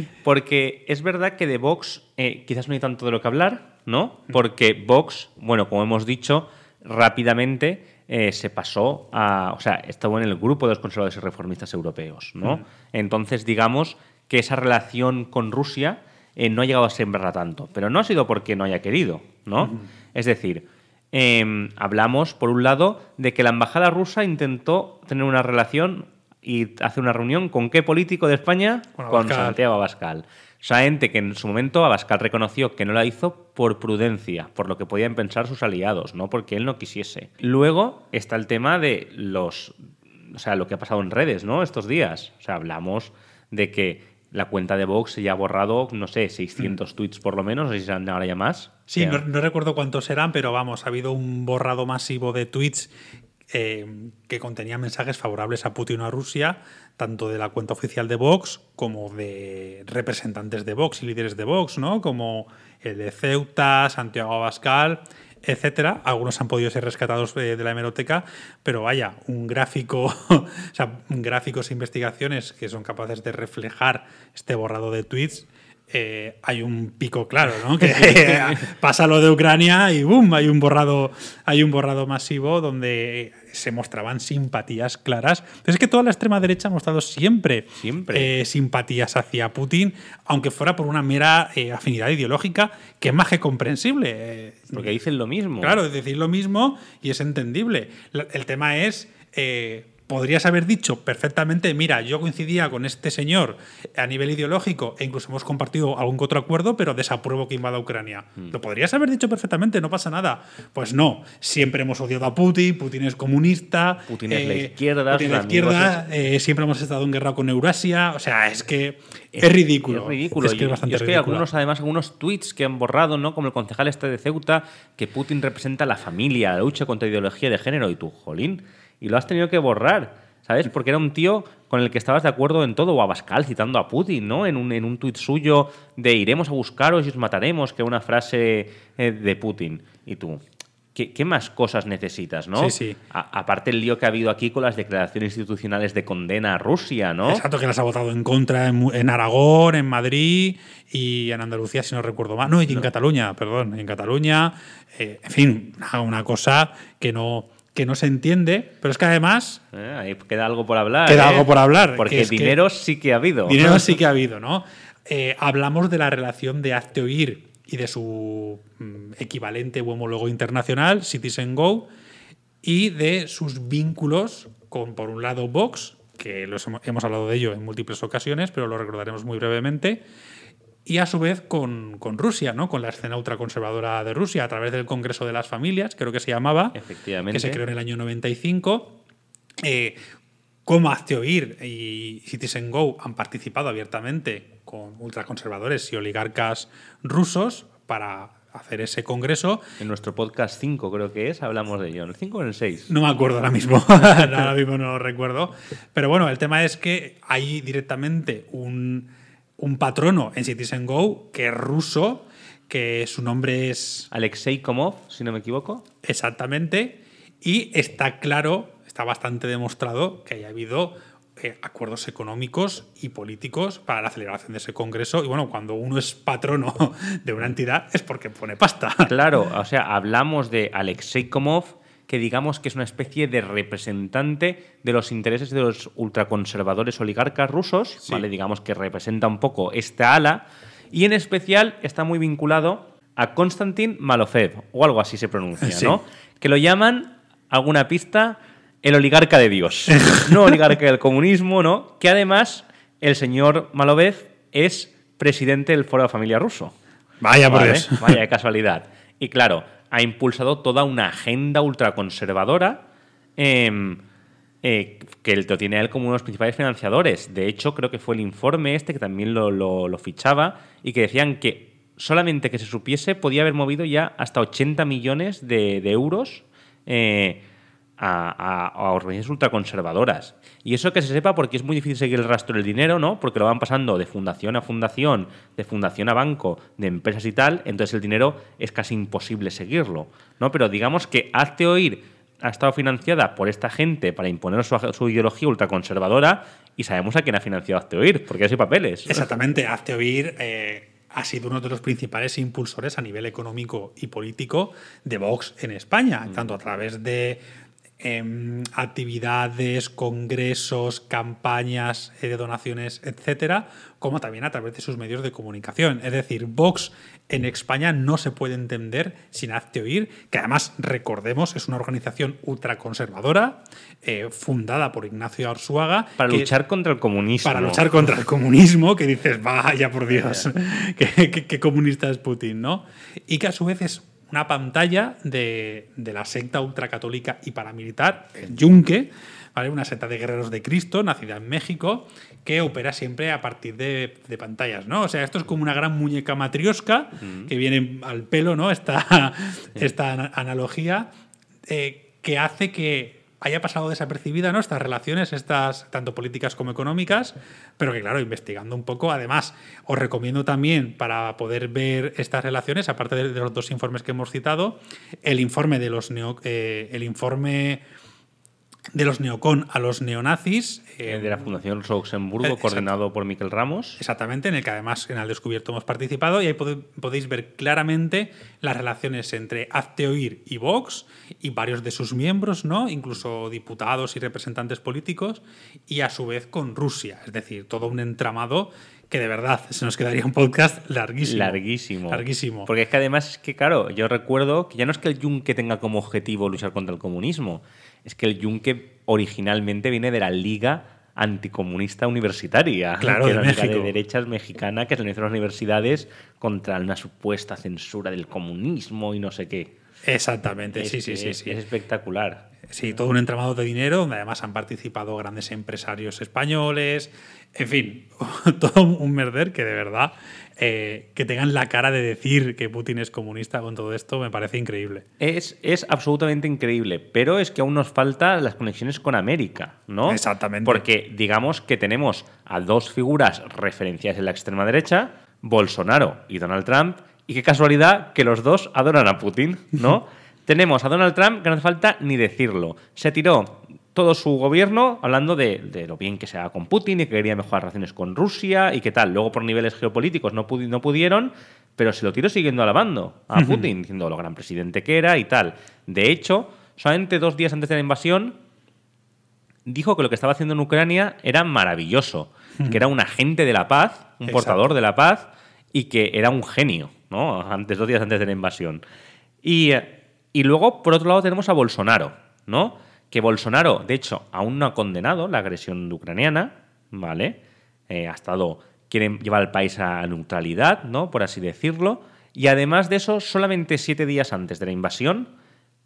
Porque es verdad que de Vox eh, quizás no hay tanto de lo que hablar, ¿no? Porque Vox, bueno, como hemos dicho, rápidamente eh, se pasó a. O sea, estuvo en el grupo de los conservadores y reformistas europeos, ¿no? Mm. Entonces, digamos que esa relación con Rusia eh, no ha llegado a sembrarla tanto. Pero no ha sido porque no haya querido, ¿no? Es decir, em, hablamos, por un lado, de que la embajada rusa intentó tener una relación y hacer una reunión con qué político de España? Con, Santiago Abascal. Saente, que en su momento Abascal reconoció que no la hizo por prudencia, por lo que podían pensar sus aliados, no porque él no quisiese. Luego está el tema de los. O sea, lo que ha pasado en redes, ¿no? Estos días. O sea, hablamos de que la cuenta de Vox ya ha borrado, no sé, 600 mm. tweets por lo menos, no sé si ahora ya más. Sí, no, recuerdo cuántos
eran, pero vamos, ha habido un borrado masivo de tweets eh, que contenían mensajes favorables a Putin o a Rusia, tanto de la cuenta oficial de Vox como de representantes de Vox y líderes de Vox, ¿no? Como el de Ceuta, Santiago Abascal etcétera. Algunos han podido ser rescatados eh, de, la hemeroteca, pero vaya, un gráfico, o sea, gráficos e investigaciones que son capaces de reflejar este borrado de tweets eh, hay un pico claro, ¿no? Que pasa lo de Ucrania y ¡boom! Hay un borrado, hay un borrado masivo donde se mostraban simpatías claras. es que toda la extrema derecha ha mostrado siempre, eh, simpatías hacia Putin, aunque fuera por una mera eh, afinidad ideológica que es más que comprensible. Porque dicen lo mismo. Claro, es decir lo mismo y es entendible. El tema es podrías haber dicho perfectamente, mira, yo coincidía con este señor a nivel ideológico e incluso hemos compartido algún otro acuerdo, pero desapruebo que invada Ucrania. Hmm. Lo podrías haber dicho perfectamente, no pasa nada. Pues no, siempre hemos odiado a Putin, Putin es comunista, Putin es la eh, izquierda, Putin la izquierda
eh, siempre hemos estado en guerra con Eurasia, o sea, es que es, ridículo. Es ridículo. que, es bastante es que algunos, además, algunos tweets que han borrado, ¿no? Como el concejal este de Ceuta, que Putin representa la familia, la lucha contra la ideología de género y tú, jolín y lo has tenido que borrar, ¿sabes? Porque era un tío con el que estabas de acuerdo en todo, o Abascal citando a Putin, ¿no? En un, en un tuit suyo de iremos a buscaros y os mataremos, que una frase eh, de Putin. Y tú, ¿Qué, más cosas necesitas, no? Sí, sí. aparte el lío que ha habido aquí con las declaraciones institucionales de condena a Rusia, ¿no? Exacto, que las ha votado en
contra en, Aragón, en Madrid y en Andalucía, si no recuerdo mal. No, y en Cataluña, perdón, en Cataluña. Eh, en fin, una cosa que no que no se entiende, pero es que además...
Eh, ahí queda algo por hablar. Queda ¿eh? algo por hablar. Porque dinero sí que ha habido. Dinero sí que ha habido,
¿no? Eh, hablamos de la relación de Hazte Oír y de su mm, equivalente u homólogo internacional, Citizen Go, y de sus vínculos con, por un lado, Vox, que hemos hablado de ello en múltiples ocasiones, pero lo recordaremos muy brevemente, y a su vez con, con, Rusia, ¿no? con la escena ultraconservadora de Rusia, a través del Congreso de las Familias, creo que se llamaba,
que se creó en
el año 95. Eh, como Oír y Citizen Go han participado abiertamente con ultraconservadores y oligarcas rusos para hacer ese congreso. En nuestro
podcast 5 creo que es, hablamos de ello. ¿En el 5 o en el 6? No me acuerdo ahora mismo, ahora
mismo no lo recuerdo. Pero bueno, el tema es que hay directamente un un patrono en Citizen Go que es ruso, que su nombre es... Alexei Komov, si no me equivoco. Exactamente. Y está claro, está bastante demostrado que haya habido eh, acuerdos económicos y políticos para la celebración de ese congreso. Y bueno, cuando uno es patrono de una entidad es porque pone pasta.
Claro, o sea, hablamos de Alexei Komov, que digamos que es una especie de representante de los intereses de los ultraconservadores oligarcas rusos, Digamos que representa un poco esta ala, y en especial está muy vinculado a Konstantin Malofev, o algo así se pronuncia, ¿no? Que lo llaman, alguna pista, el oligarca de Dios, no oligarca del comunismo, ¿no? Que además el señor Malofev es presidente del Foro de Familia Ruso. Vaya por Dios. Vaya casualidad. Y claro, ha impulsado toda una agenda ultraconservadora em, eh, que lo tiene él como uno de los principales financiadores. De hecho, creo que fue el informe este que también lo, fichaba y que decían que solamente que se supiese podía haber movido ya hasta 80 millones de, euros. Eh, a, organizaciones ultraconservadoras. Y eso que se sepa porque es muy difícil seguir el rastro del dinero, ¿no? Porque lo van pasando de fundación a fundación, de fundación a banco, de empresas y tal, entonces el dinero es casi imposible seguirlo, ¿no? Pero digamos que hazte oír ha estado financiada por esta gente para imponer su, su ideología ultraconservadora y sabemos a quién ha financiado Hazte Oír, porque hace papeles. Exactamente,
Hazte Oír... Eh, ha sido uno de los principales impulsores a nivel económico y político de Vox en España, mm. tanto a través de Em, actividades, congresos, campañas eh, de donaciones, etcétera, como también a través de sus medios de comunicación. Es decir, Vox en España no se puede entender sin Hazte Oír, que además, recordemos, es una organización ultraconservadora eh, fundada por Ignacio Arzuaga. Para luchar contra el comunismo. Para luchar contra el comunismo, que dices, vaya por Dios, que, comunista es Putin, ¿no? Y que a su vez es una pantalla de, la secta ultracatólica y paramilitar, el Yunque, ¿vale? una secta de guerreros de Cristo, nacida en México, que opera siempre a partir de, pantallas, ¿no? O sea, esto es como una gran muñeca matriosca que viene al pelo, ¿no? Esta, esta analogía eh, que hace que haya pasado desapercibida ¿no? estas relaciones, estas tanto políticas como económicas, pero que claro, investigando un poco, además, os recomiendo también para poder ver estas relaciones, aparte de, los dos informes que hemos citado, el informe de los neo, eh, el informe de los neocon a los
neonazis. Eh, de la Fundación Luxemburgo, eh, coordinado por Miquel Ramos. Exactamente, en el que además
en el Descubierto hemos participado y ahí podéis ver claramente las relaciones entre Hazte y Vox y varios de sus miembros, ¿no? incluso diputados y representantes políticos, y a su vez con Rusia, es decir, todo un entramado que de verdad se nos quedaría un podcast larguísimo. Larguísimo. Larguísimo. Porque
es que además es que, claro, yo recuerdo que ya no es que el que tenga como objetivo luchar contra el comunismo, es que el yunque originalmente viene de la Liga anticomunista universitaria, claro, que de, de derechas mexicana que se en las universidades contra una supuesta censura del comunismo y no sé qué.
Exactamente, sí, sí, sí, sí. Es
espectacular. Sí, todo un entramado de dinero donde además han participado
grandes empresarios españoles, en fin, todo un merder que de verdad eh, que tengan la cara de decir que Putin es comunista con todo esto me parece increíble.
Es, es absolutamente increíble, pero es que aún nos faltan las conexiones con América, ¿no? Exactamente. Porque digamos que tenemos a dos figuras referenciadas en la extrema derecha, Bolsonaro y Donald Trump, y qué casualidad que los dos adoran a Putin, ¿no? tenemos a Donald Trump, que no hace falta ni decirlo. Se tiró todo su gobierno hablando de, lo bien que se haga con Putin y que quería mejorar relaciones con Rusia y qué tal. Luego por niveles geopolíticos no, pudieron, pero se lo tiró siguiendo alabando a Putin, diciendo lo gran presidente que era y tal. De hecho, solamente dos días antes de la invasión dijo que lo que estaba haciendo en Ucrania era maravilloso, que era un agente de la paz, un portador de la paz y que era un genio, ¿no? Antes, dos días antes de la invasión. Y, eh, y luego, por otro lado, tenemos a Bolsonaro, ¿no? que Bolsonaro, de hecho, aún no ha condenado la agresión ucraniana, ¿vale? Eh, ha estado, quieren llevar al país a neutralidad, ¿no? Por así decirlo. Y además de eso, solamente siete días antes de la invasión,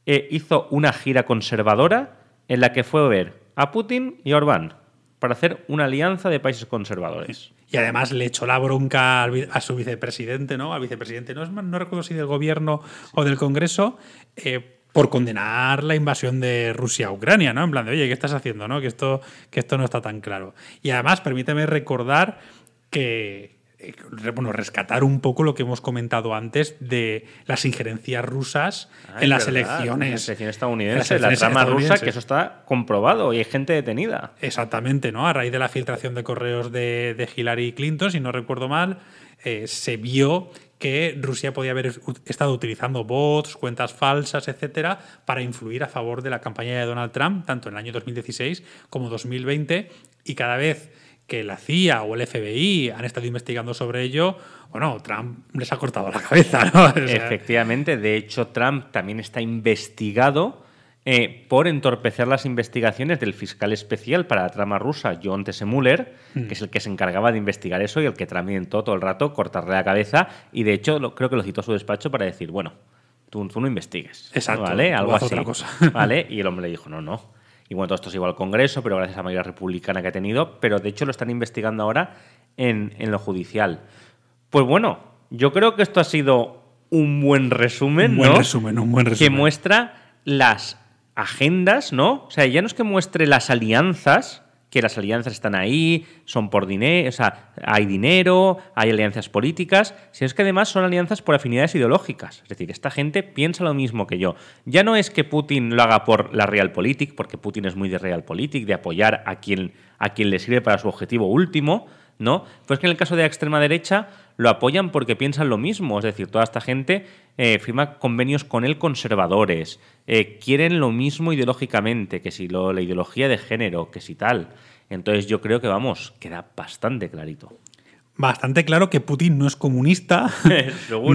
eh, hizo una gira conservadora en la que fue a ver a Putin y a Orbán para hacer una alianza de países conservadores.
Y además le echó la bronca a su vicepresidente, ¿no? Al vicepresidente, no, no recuerdo si del gobierno o del Congreso, eh, por condenar la invasión de Rusia a Ucrania, ¿no? En plan de, oye, ¿qué estás haciendo, no? Que esto, que esto no está tan claro. Y además, permíteme recordar que, eh, bueno, rescatar un poco lo que hemos comentado antes de las injerencias rusas ah, en las elecciones. En la la trama rusa, que eso
está comprobado y hay gente detenida.
Exactamente, ¿no? A raíz de la filtración de correos de, Hillary Clinton, si no recuerdo mal, eh, se vio que Rusia podía haber estado utilizando bots, cuentas falsas, etcétera, para influir a favor de la campaña de Donald Trump, tanto en el año 2016 como 2020, y cada vez que la CIA o el FBI han estado investigando sobre ello,
bueno, Trump les ha cortado la cabeza, Efectivamente, de hecho, Trump también está investigado eh, por entorpecer las investigaciones del fiscal especial para la trama rusa, John T. mm. que es el que se encargaba de investigar eso y el que también todo el rato cortarle la cabeza. Y de hecho, creo que lo citó a su despacho para decir, bueno, tú, no investigues. Exacto. ¿Vale? Algo así. ¿Vale? Y el hombre le dijo, no, no. Y bueno, todo esto se iba al Congreso, pero gracias a la mayoría republicana que ha tenido. Pero de hecho lo están investigando ahora en, lo judicial. Pues bueno, yo creo que esto ha sido un buen resumen, un buen resumen, un buen resumen. Que muestra las agendas, ¿no? O sea, ya no es que muestre las alianzas, que las alianzas están ahí, son por dinero, o sea, hay dinero, hay alianzas políticas, sino es que además son alianzas por afinidades ideológicas. Es decir, esta gente piensa lo mismo que yo. Ya no es que Putin lo haga por la realpolitik, porque Putin es muy de realpolitik, de apoyar a quien, a quien le sirve para su objetivo último, ¿no? Pues que en el caso de la extrema derecha lo apoyan porque piensan lo mismo. Es decir, toda esta gente eh, firma convenios con él conservadores, eh, quieren lo mismo ideológicamente, que si la ideología de género, que si tal. Entonces yo creo que, vamos, queda bastante clarito
bastante claro que Putin no es comunista, solo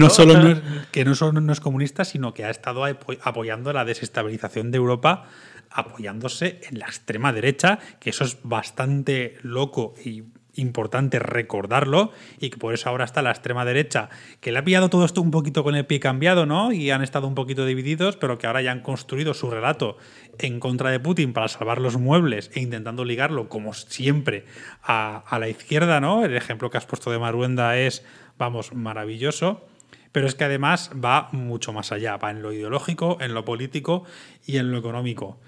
que no solo no es comunista, sino que ha estado apoyando la desestabilización de Europa apoyándose en la extrema derecha, que eso es bastante loco y importante recordarlo y que por eso ahora está la extrema derecha, que le ha pillado todo esto un poquito con el pie cambiado, ¿no? Y han estado un poquito divididos, pero que ahora ya han construido su relato en contra de Putin para salvar los muebles e intentando ligarlo, como siempre, a, la izquierda, ¿no? El ejemplo que has puesto de Maruenda es, vamos, maravilloso. Pero es que además va mucho más allá, va en lo ideológico,
en lo político y en lo económico.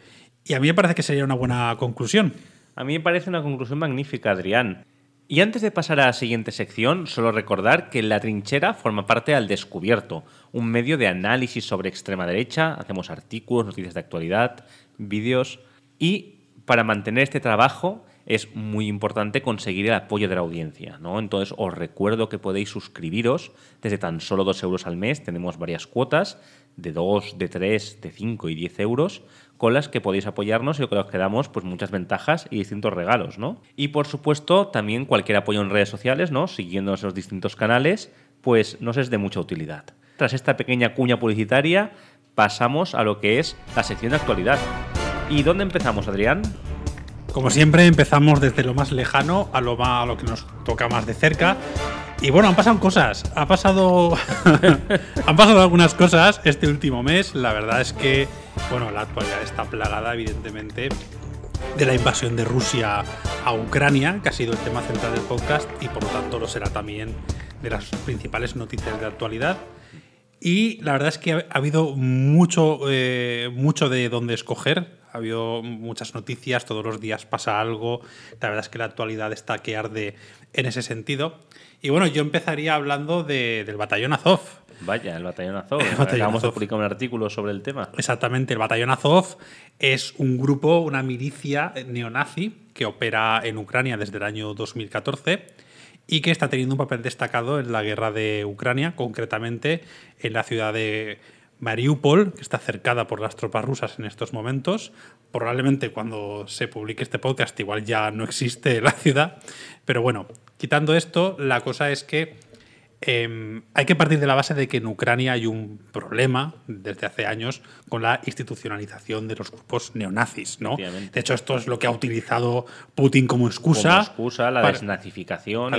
Y a mí me parece que sería una buena conclusión. A mí me parece una conclusión magnífica, Adrián. Y antes de pasar a la siguiente sección, solo recordar que La Trinchera forma parte al Descubierto, un medio de análisis sobre extrema derecha, hacemos artículos, noticias de actualidad, vídeos y para mantener este trabajo es muy importante conseguir el apoyo de la audiencia. ¿no? Entonces os recuerdo que podéis suscribiros desde tan solo dos euros al mes. Tenemos varias cuotas de dos, de tres, de 5 y 10 euros con las que podéis apoyarnos y con las que damos pues, muchas ventajas y distintos regalos, ¿no? Y por supuesto, también cualquier apoyo en redes sociales, ¿no? Siguiéndonos en los distintos canales, pues nos es de mucha utilidad. Tras esta pequeña cuña publicitaria, pasamos a lo que es la sección de actualidad. ¿Y dónde empezamos, Adrián? Como
siempre, empezamos desde lo más lejano a lo, más, a lo que nos toca más de cerca. Y bueno, han pasado cosas. Ha pasado. han pasado algunas cosas este último mes. La verdad es que, bueno, la actualidad está plagada, evidentemente, de la invasión de Rusia a Ucrania, que ha sido el tema central del podcast y por lo tanto lo será también de las principales noticias de actualidad. Y la verdad es que ha habido mucho, eh, mucho de dónde escoger. Ha habido muchas noticias, todos los días pasa algo. La verdad es que la actualidad está que arde en ese sentido. Y bueno, yo empezaría hablando del batallón Azov.
Vaya, el batallón Azov. publicar un artículo sobre
el tema. Exactamente, el batallón Azov es un grupo, una milicia neonazi que opera en Ucrania desde el año 2014 y que está teniendo un papel destacado en la guerra de Ucrania, concretamente en la ciudad de Mariupol, que está cercada por las tropas rusas en estos momentos. Probablemente cuando se publique este podcast igual ya no existe la ciudad, pero bueno, Quitando esto, la cosa es que em, hay que partir de la base de que en Ucrania hay un problema desde hace años con la institucionalización de los grupos neonazis, ¿no? De hecho, esto es lo que ha utilizado Putin como excusa. la desnazificación.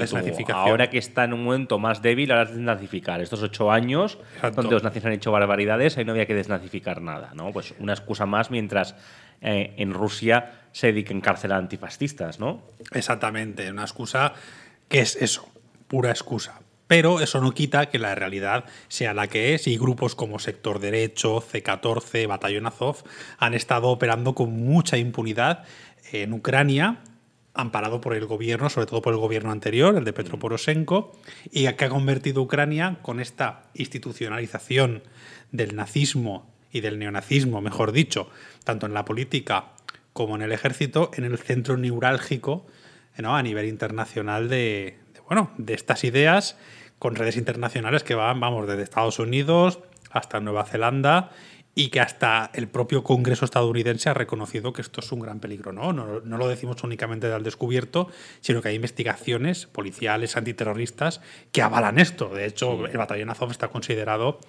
ahora
que está en un momento más débil, ahora es desnazificar. Estos ocho años donde los nazis han hecho barbaridades, ahí no había que desnazificar nada, ¿no? Pues una excusa más mientras eh, en Rusia se dedica a antifascistas, ¿no? Exactamente, una excusa que es eso, pura excusa.
Pero eso no quita que la realidad sea la que es y grupos como Sector Derecho, C14, Batallón Azov han estado operando con mucha impunidad en Ucrania, amparado por el gobierno, sobre todo por el gobierno anterior, el de Petro mm. Poroshenko, y que ha convertido Ucrania con esta institucionalización del nazismo y del neonazismo, mejor dicho, tanto en la política como en el ejército, en el centro neurálgico a nivel internacional de, bueno, de estas ideas con redes internacionales que van, vamos, desde Estados Unidos hasta Nueva Zelanda y que hasta el propio Congreso estadounidense ha reconocido que esto es un gran peligro. No, no, lo decimos únicamente al descubierto, sino que hay investigaciones policiales, antiterroristas, que avalan esto. De hecho, el batallón Azov está considerado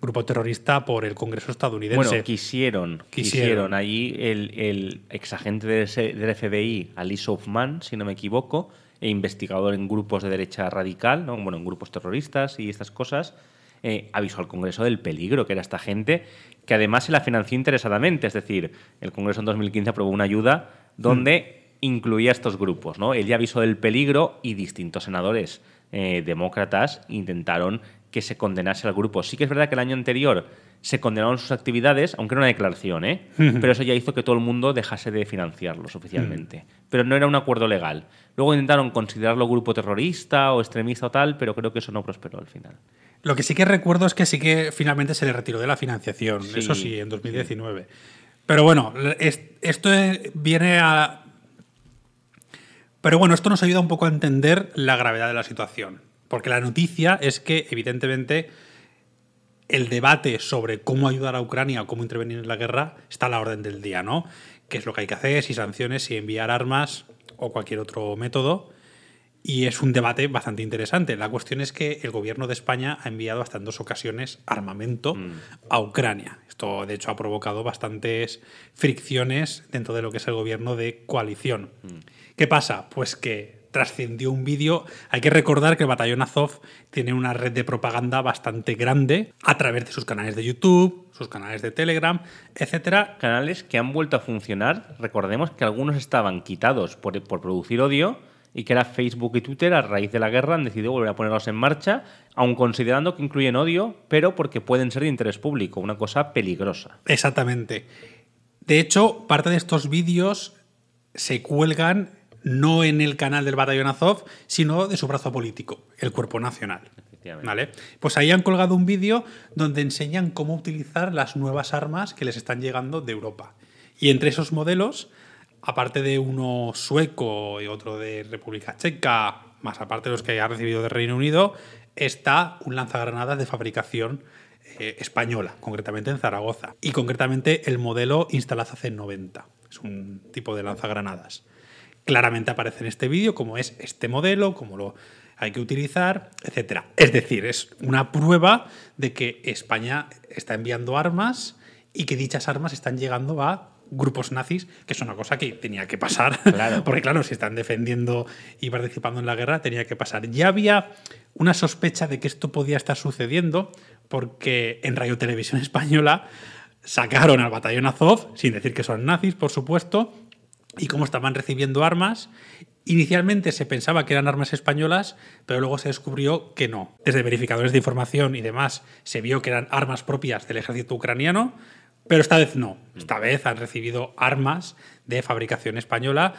grupo terrorista por el Congreso estadounidense. Bueno,
quisieron, quisieron. Allí el, el exagente del, FBI, Alice Hoffman, si no me equivoco, e investigador en grupos de derecha radical, ¿no? bueno, en grupos terroristas y estas cosas, eh, avisó al Congreso del peligro que era esta gente, que además se la financió interesadamente. Es decir, el Congreso en 2015 aprobó una ayuda donde incluía mm. incluía estos grupos. ¿no? Él ya avisó del peligro y distintos senadores eh, demócratas intentaron que se condenase al grupo. Sí que es verdad que el año anterior se condenaron sus actividades, aunque era una declaración, ¿eh? pero eso ya hizo que todo el mundo dejase de financiarlos oficialmente. Pero no era un acuerdo legal. Luego intentaron considerarlo grupo terrorista o extremista o tal, pero creo que eso no prosperó al final.
Lo que sí que recuerdo es que sí que finalmente se le retiró de la financiación, eso sí, en 2019. Pero bueno, esto eh, viene a... Pero bueno, esto nos ayuda un poco a entender la gravedad de la situación. Porque la noticia es que, evidentemente, el debate sobre cómo ayudar a Ucrania o cómo intervenir en la guerra está a la orden del día, ¿no? ¿Qué es lo que hay que hacer? Si sanciones, si enviar armas o cualquier otro método. Y es un debate bastante interesante. La cuestión es que el gobierno de España ha enviado hasta en dos ocasiones armamento mm. a Ucrania. Esto, de hecho, ha provocado bastantes fricciones dentro de lo que es el gobierno de coalición. Mm. ¿Qué pasa? Pues que trascendió un vídeo. Hay que recordar que el Batallón Azov tiene una red de propaganda bastante grande a través de sus canales de YouTube, sus canales de
Telegram, etc. Canales que han vuelto a funcionar. Recordemos que algunos estaban quitados por, por producir odio y que era Facebook y Twitter a raíz de la guerra han decidido volver a ponerlos en marcha, aun considerando que incluyen odio, pero porque pueden ser de interés público, una cosa peligrosa.
Exactamente. De hecho, parte de estos vídeos se cuelgan no en el canal del batallón Azov, sino de su brazo político, el Cuerpo Nacional. ¿Vale? Pues ahí han colgado un vídeo donde enseñan cómo utilizar las nuevas armas que les están llegando de Europa. Y entre esos modelos, aparte de uno sueco y otro de República Checa, más aparte de los que ha recibido de Reino Unido, está un lanzagranadas de fabricación eh, española, concretamente en Zaragoza. Y concretamente el modelo instalado hace 90 Es un tipo de lanzagranadas claramente aparece en este vídeo, cómo es este modelo, cómo lo hay que utilizar, etc. Es decir, es una prueba de que España está enviando armas y que dichas armas están llegando a grupos nazis, que es una cosa que tenía que pasar, porque claro, si están defendiendo y participando en la guerra, tenía que pasar. Ya había una sospecha de que esto podía estar sucediendo, porque en Radio Televisión Española sacaron al batallón Azov, sin decir que son nazis, por supuesto, y cómo estaban recibiendo armas. Inicialmente se pensaba que eran armas españolas, pero luego se descubrió que no. Desde verificadores de información y demás se vio que eran armas propias del ejército ucraniano, pero esta vez no. Esta vez han recibido armas de fabricación española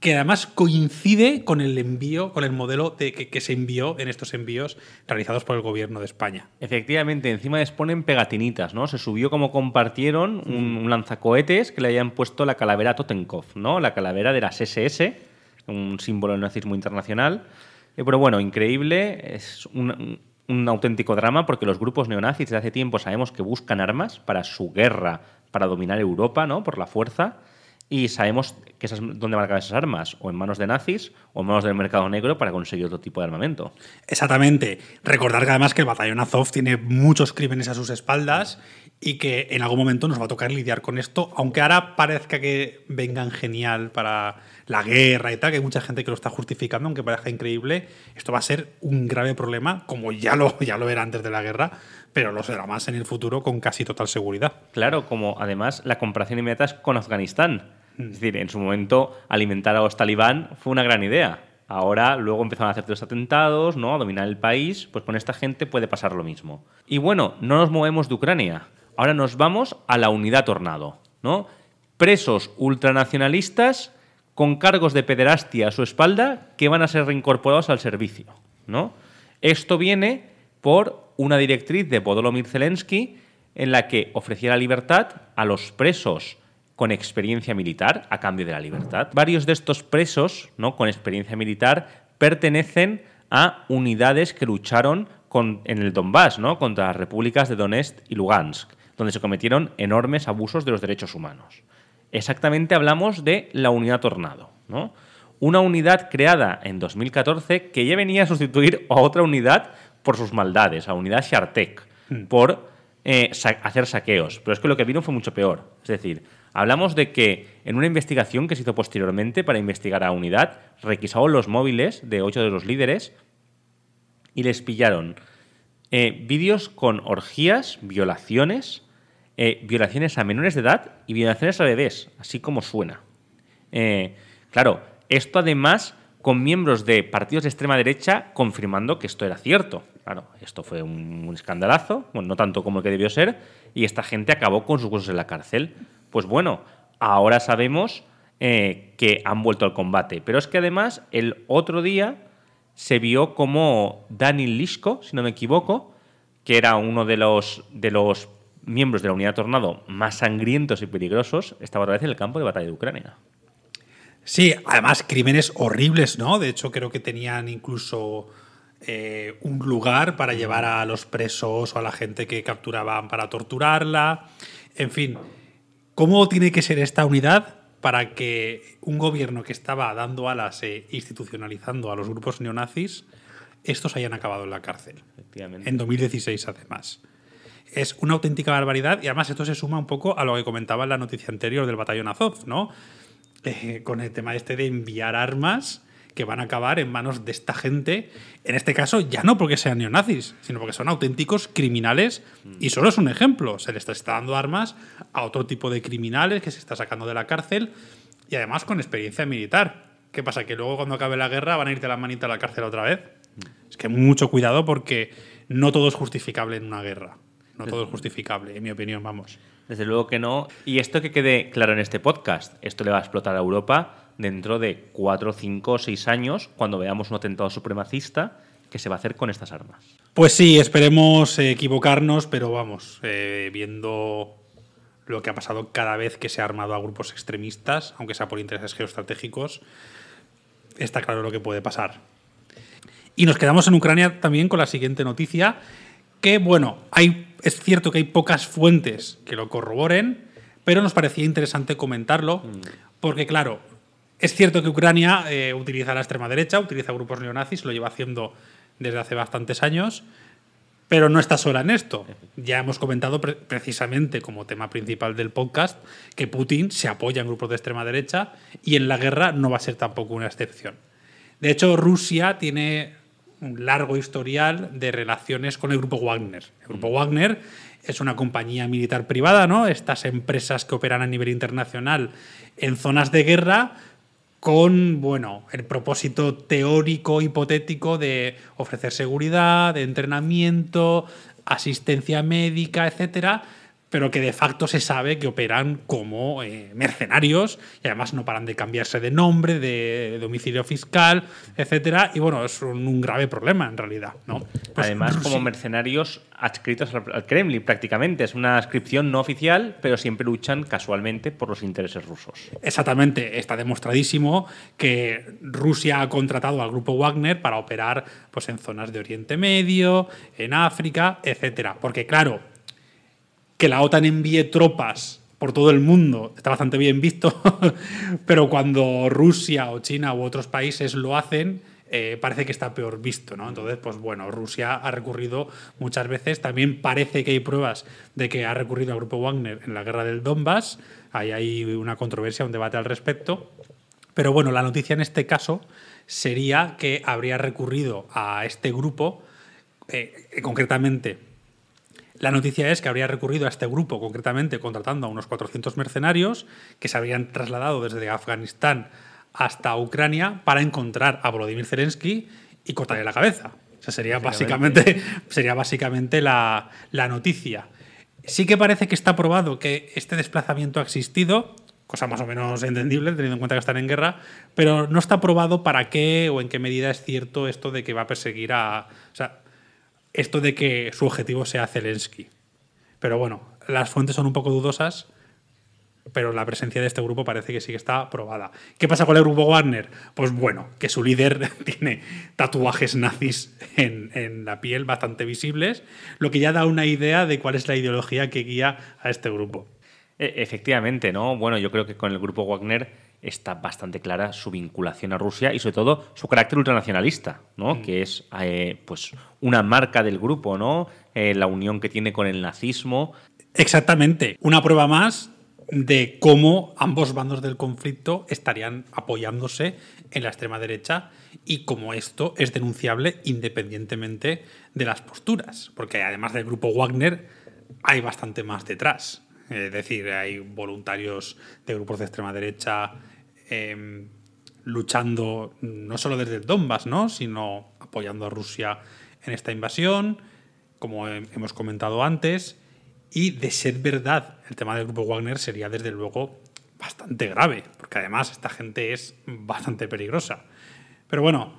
que además coincide con el envío, con el modelo que, se envió en estos envíos
realizados por el gobierno de España. Efectivamente, encima exponen pegatinitas, ¿no? Se subió como compartieron un, lanzacohetes que le hayan puesto la calavera Totenkopf, ¿no? La calavera de las SS, un símbolo del nazismo internacional. Eh, pero bueno, increíble, es un, un auténtico drama porque los grupos neonazis desde hace tiempo sabemos que buscan armas para su guerra, para dominar Europa, ¿no? Por la fuerza. Y sabemos que dónde van a acabar esas armas, o en manos de nazis o en manos del mercado negro para conseguir otro tipo de armamento. Exactamente.
Recordar que además que el batallón Azov tiene muchos crímenes a sus espaldas y que en algún momento nos va a tocar lidiar con esto, aunque ahora parezca que vengan genial para la guerra y tal, que hay mucha gente que lo está justificando, aunque parezca increíble, esto va a ser un grave problema, como
ya lo, ya lo era antes de la guerra, pero lo será más en el futuro con casi total seguridad. Claro, como además la comparación inmediata es con Afganistán. Mm. Es decir, en su momento alimentar a los talibán fue una gran idea. Ahora luego empezaron a hacer los atentados, ¿no? a dominar el país, pues con esta gente puede pasar lo mismo. Y bueno, no nos movemos de Ucrania. Ahora nos vamos a la unidad tornado, ¿no? Presos ultranacionalistas con cargos de pederastia a su espalda que van a ser reincorporados al servicio. ¿no? Esto viene por una directriz de Podolomir Zelensky en la que ofrecía la libertad a los presos con experiencia militar a cambio de la libertad. Varios de estos presos con experiencia militar pertenecen a unidades que lucharon en el Donbass ¿no? contra las repúblicas de Donetsk y Lugansk, donde se cometieron enormes abusos de los derechos humanos. Exactamente hablamos de la unidad Tornado, ¿no? Una unidad creada en 2014 que ya venía a sustituir a otra unidad por sus maldades, a unidad Shartek, mm. por eh, hacer saqueos. Pero es que lo que vino fue mucho peor. Es decir, hablamos de que en una investigación que se hizo posteriormente para investigar a unidad, requisaron los móviles de ocho de los líderes y les pillaron eh, vídeos con orgías, violaciones, eh, violaciones a menores de edad y violaciones a bebés, así como suena. Eh, claro, esto además con miembros de partidos de extrema derecha confirmando que esto era cierto. Claro, esto fue un, escandalazo, bueno, no tanto como el que debió ser, y esta gente acabó con sus cursos en la cárcel. Pues bueno, ahora sabemos eh, que han vuelto al combate. Pero es que además el otro día se vio como Dani Lisco, si no me equivoco, que era uno de los, de los miembros de la unidad Tornado más sangrientos y peligrosos estaba otra vez en el campo de batalla de Ucrania.
Sí, además crímenes horribles, ¿no? De hecho, creo que tenían incluso eh, un lugar para llevar a los presos o a la gente que capturaban para torturarla. En fin, ¿cómo tiene que ser esta unidad para que un gobierno que estaba dando alas e institucionalizando a los grupos neonazis, estos hayan acabado en la cárcel?
Efectivamente. En
2016, además es una auténtica barbaridad y además esto se suma un poco a lo que comentaba en la noticia anterior del batallón Azov, ¿no? Eh, con el tema este de enviar armas que van a acabar en manos de esta gente. En este caso, ya no porque sean neonazis, sino porque son auténticos criminales y solo es un ejemplo. Se les está dando armas a otro tipo de criminales que se está sacando de la cárcel y además con experiencia militar. ¿Qué pasa? ¿Que luego cuando acabe la guerra van a irte la manita a la cárcel otra vez? Es que mucho cuidado porque no todo es justificable en una guerra. No todo es justificable, en mi opinión, vamos.
Desde luego que no. Y esto que quede claro en este podcast, esto le va a explotar a Europa dentro de cuatro, cinco o seis años, cuando veamos un atentado supremacista que se va a hacer con estas armas.
Pues sí, esperemos eh, equivocarnos, pero vamos,
eh, viendo
lo que ha pasado cada vez que se ha armado a grupos extremistas, aunque sea por intereses geoestratégicos, está claro lo que puede pasar. Y nos quedamos en Ucrania también con la siguiente noticia, que bueno, hay es cierto que hay pocas fuentes que lo corroboren, pero nos parecía interesante comentarlo, mm. porque claro, es cierto que Ucrania eh, utiliza la extrema derecha, utiliza grupos neonazis, lo lleva haciendo desde hace bastantes años, pero no está sola en esto. Ya hemos comentado precisamente como tema principal del podcast que Putin se apoya en grupos de extrema derecha y en la guerra no va a ser tampoco una excepción. De hecho, Rusia tiene un largo historial de relaciones con el grupo Wagner. El grupo mm. Wagner es una compañía militar privada, ¿no? Estas empresas que operan a nivel internacional en zonas de guerra con, bueno, el propósito teórico, hipotético de ofrecer seguridad, de entrenamiento, asistencia médica, etcétera, pero que de facto se sabe que operan como eh, mercenarios y además no paran de cambiarse de nombre, de, domicilio fiscal, etcétera. Y bueno, es un, grave problema en realidad. ¿no?
Pues, además, como mercenarios adscritos al Kremlin prácticamente. Es una adscripción no oficial, pero siempre luchan casualmente por los intereses rusos. Exactamente. Está demostradísimo
que Rusia ha contratado al grupo Wagner para operar pues, en zonas de Oriente Medio, en África, etcétera. Porque claro, que la OTAN envíe tropas por todo el mundo está bastante bien visto, pero cuando Rusia o China u otros países lo hacen, eh, parece que está peor visto, ¿no? Entonces, pues bueno, Rusia ha recurrido muchas veces, también parece que hay pruebas de que ha recurrido al grupo Wagner en la guerra del Donbass, ahí hay una controversia, un debate al respecto, pero bueno, la noticia en este caso sería que habría recurrido a este grupo, eh, concretamente la noticia es que habría recurrido a este grupo concretamente contratando a unos 400 mercenarios que se habían trasladado desde Afganistán hasta Ucrania para encontrar a Volodymyr Zelensky y cortarle la cabeza. O sea, sería básicamente, sería básicamente la, noticia. Sí que parece que está probado que este desplazamiento ha existido, cosa más o menos entendible teniendo en cuenta que están en guerra, pero no está probado para qué o en qué medida es cierto esto de que va a perseguir a esto de que su objetivo sea Zelensky. Pero bueno, las fuentes son un poco dudosas, pero la presencia de este grupo parece que sí que está probada. ¿Qué pasa con el grupo Wagner? Pues bueno, que su líder tiene tatuajes nazis en, la piel
bastante visibles, lo que ya da una idea de cuál es la ideología que guía a este grupo. E-, efectivamente, ¿no? Bueno, yo creo que con el grupo Wagner está bastante clara su vinculación a Rusia y sobre todo su carácter ultranacionalista, ¿no? Mm. Que es eh, pues una marca del grupo, ¿no? Eh, la unión que tiene con el nazismo. Exactamente. Una prueba
más de cómo ambos bandos del conflicto estarían apoyándose en la extrema derecha y cómo esto es denunciable independientemente de las posturas, porque además del grupo Wagner hay bastante más detrás. Es decir, hay voluntarios de grupos de extrema derecha, Em, luchando no solo desde el Donbass, ¿no? sino apoyando a Rusia en esta invasión, como hemos comentado antes. Y de ser verdad, el tema del grupo Wagner sería desde luego bastante grave, porque además esta gente es bastante peligrosa. Pero bueno,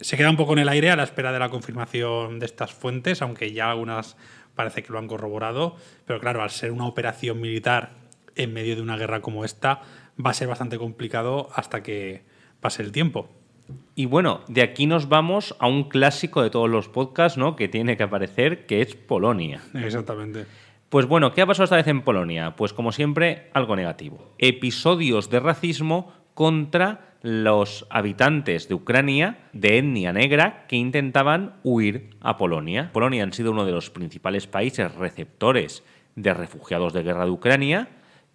se queda un poco en el aire a la espera de la confirmación de estas fuentes, aunque ya algunas parece que lo han corroborado. Pero claro, al ser una operación militar en medio de una guerra como esta, va a ser bastante complicado hasta que
pase el tiempo. Y bueno, de aquí nos vamos a un clásico de todos los podcasts, ¿no? Que tiene que aparecer, que es Polonia. Exactamente. Pues bueno, ¿qué ha pasado esta vez en Polonia? Pues como siempre, algo negativo. Episodios de racismo contra los habitantes de Ucrania de etnia negra que intentaban huir a Polonia. Polonia ha sido uno de los principales países receptores de refugiados de guerra de Ucrania,